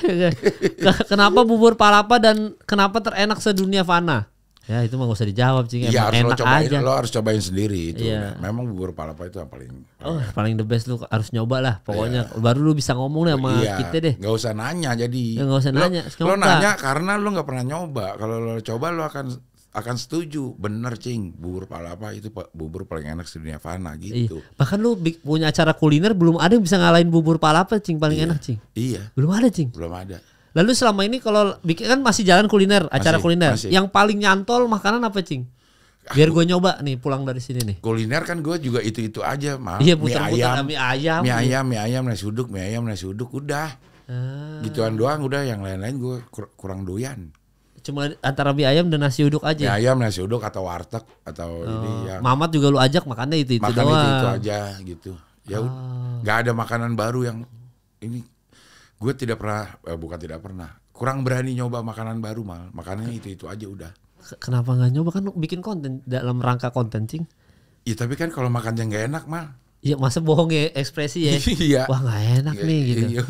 Kenapa bubur palapa dan kenapa terenak sedunia fana? Ya itu mah gak usah dijawab sih. Ya, harus enak lo cobain, aja. lo harus cobain sendiri itu. Ya. Memang bubur palapa itu yang paling. Oh ya. paling the best lu harus nyoba lah. Iya. Pokoknya ya. baru lu bisa ngomong deh sama ya. kita deh. Gak usah nanya jadi. Ya, gak usah lo, nanya. lo nanya karena lo nggak pernah nyoba. Kalau lo coba lo akan akan setuju bener cing bubur palapa itu bubur paling enak di dunia fana iya. gitu. Iya. Bahkan lu punya acara kuliner belum ada yang bisa ngalahin bubur palapa cing paling iya. enak cing. Iya. Belum ada cing. Belum ada. Lalu selama ini kalau bikin kan masih jalan kuliner, masih, acara kuliner. Masih. Yang paling nyantol makanan apa, Cing? Biar gue nyoba nih pulang dari sini nih. Kuliner kan gue juga itu-itu aja, mah. Iya, mie ayam, mie ayam, mie iya. ayam, mie ayam nasi uduk, mie ayam nasi uduk udah. Ah. Gituan doang udah yang lain-lain gue kurang doyan. Cuma antara mie ayam dan nasi uduk aja. Mie ayam, nasi uduk atau warteg atau oh. ini ya. Mamat juga lu ajak makannya itu-itu doang. Makan itu-itu aja gitu. Ya ah. gak ada makanan baru yang ini gue tidak pernah eh, bukan tidak pernah kurang berani nyoba makanan baru mal makanannya itu itu aja udah kenapa nggak nyoba kan bikin konten dalam rangka konten cing Iya tapi kan kalau yang nggak enak mal Iya masa bohong ya ekspresi ya iya. wah nggak enak iya, nih gitu iya.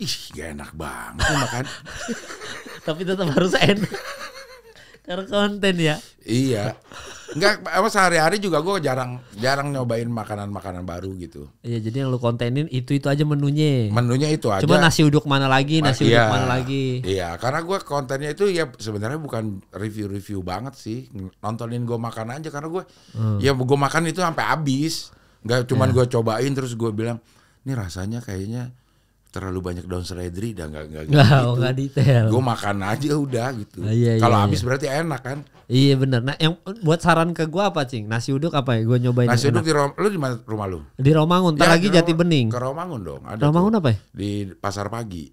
ih gak enak banget makan tapi tetap harus enak karena konten ya. Iya. Enggak apa sehari-hari juga gue jarang jarang nyobain makanan-makanan baru gitu. Iya, jadi yang lu kontenin itu-itu aja menunya. Menunya itu aja. Cuma nasi uduk mana lagi, nasi iya, uduk mana lagi. Iya, karena gue kontennya itu ya sebenarnya bukan review-review banget sih. Nontonin gue makan aja karena gue hmm. ya gue makan itu sampai habis. Enggak cuman iya. gue cobain terus gue bilang, "Ini rasanya kayaknya terlalu banyak daun seledri dan nggak nggak gitu. Gak oh, detail. Gue makan aja udah gitu. Nah, iya, Kalau iya, habis iya. berarti enak kan? Iya bener. Nah yang buat saran ke gue apa cing? Nasi uduk apa ya? Gue nyobain. Nasi uduk enak. di Rom, lu di mana rumah lu? Di Romangun. Ntar ya, lagi Jati Bening. Ke Romangun dong. Ada Romangun tuh, apa ya? Di pasar pagi.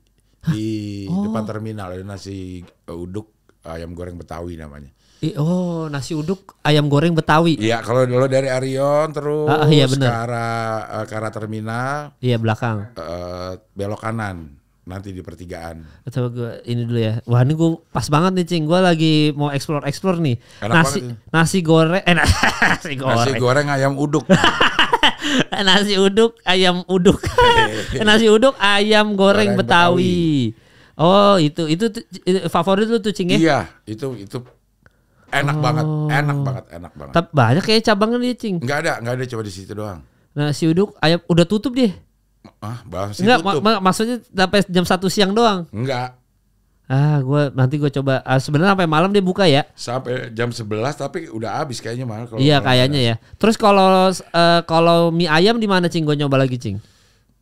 Di oh. depan terminal ada nasi eh, uduk ayam goreng Betawi namanya. Oh, nasi uduk ayam goreng Betawi. Iya, kalau dulu dari Arion terus ah, ah iya bener. ke arah eh, ke arah terminal. Iya, belakang. Uh, belok kanan nanti di pertigaan. Coba gue ini dulu ya. Wah, ini gue pas banget nih, Cing. Gue lagi mau explore-explore nih. nasi nasi goreng eh nasi goreng. Nasi goreng ayam uduk. nasi uduk ayam uduk. nasi uduk ayam goreng, goreng Betawi. Betawi. Oh, itu, itu itu favorit lu tuh, Cing ya? Iya, itu itu Enak oh. banget, enak banget, enak banget. Tapi banyak kayak cabangnya dia, Cing. Enggak ada, enggak ada coba di situ doang. Nah, si Uduk ayam udah tutup dia. Ah, bahas Enggak, tutup. Ma ma maksudnya sampai jam satu siang doang. Enggak. Ah, gua nanti gue coba ah, sebenarnya sampai malam dia buka ya. Sampai jam 11 tapi udah habis kayaknya malah kalau Iya, kayaknya ya. Terus kalau uh, kalau mie ayam di mana Cing? Gue nyoba lagi, Cing.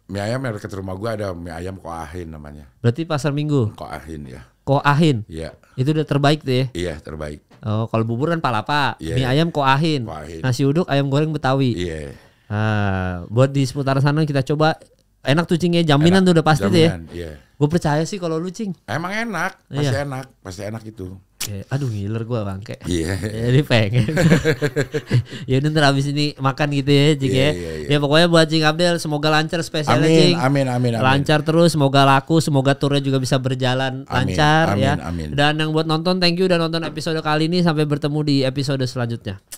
Mie ayam yang dekat rumah gue ada mie ayam Koahin namanya. Berarti pasar Minggu. Koahin ya. Koahin. Iya. Itu udah terbaik tuh ya. Iya, terbaik. Oh, kalau bubur kan palapa, yeah. mie iya. ayam koahin, ahin, nasi uduk ayam goreng betawi. Yeah. Iya. Nah, buat di seputar sana kita coba Enak tuh cingnya, jaminan enak. tuh udah pasti jaminan, tuh ya. Iya. Gue percaya sih kalau lu cing. Emang enak, iya. pasti iya. enak, pasti enak itu. Iya, aduh ngiler gue bangke. Iya. Yeah. Jadi pengen. ya udah ntar abis ini makan gitu ya Cing yeah, ya. Yeah, yeah. Ya pokoknya buat Cing Abdel semoga lancar spesialnya amin, Cing. Amin amin amin. Lancar terus semoga laku semoga turnya juga bisa berjalan amin, lancar ya. amin, ya. Amin. Dan yang buat nonton thank you udah nonton episode kali ini sampai bertemu di episode selanjutnya.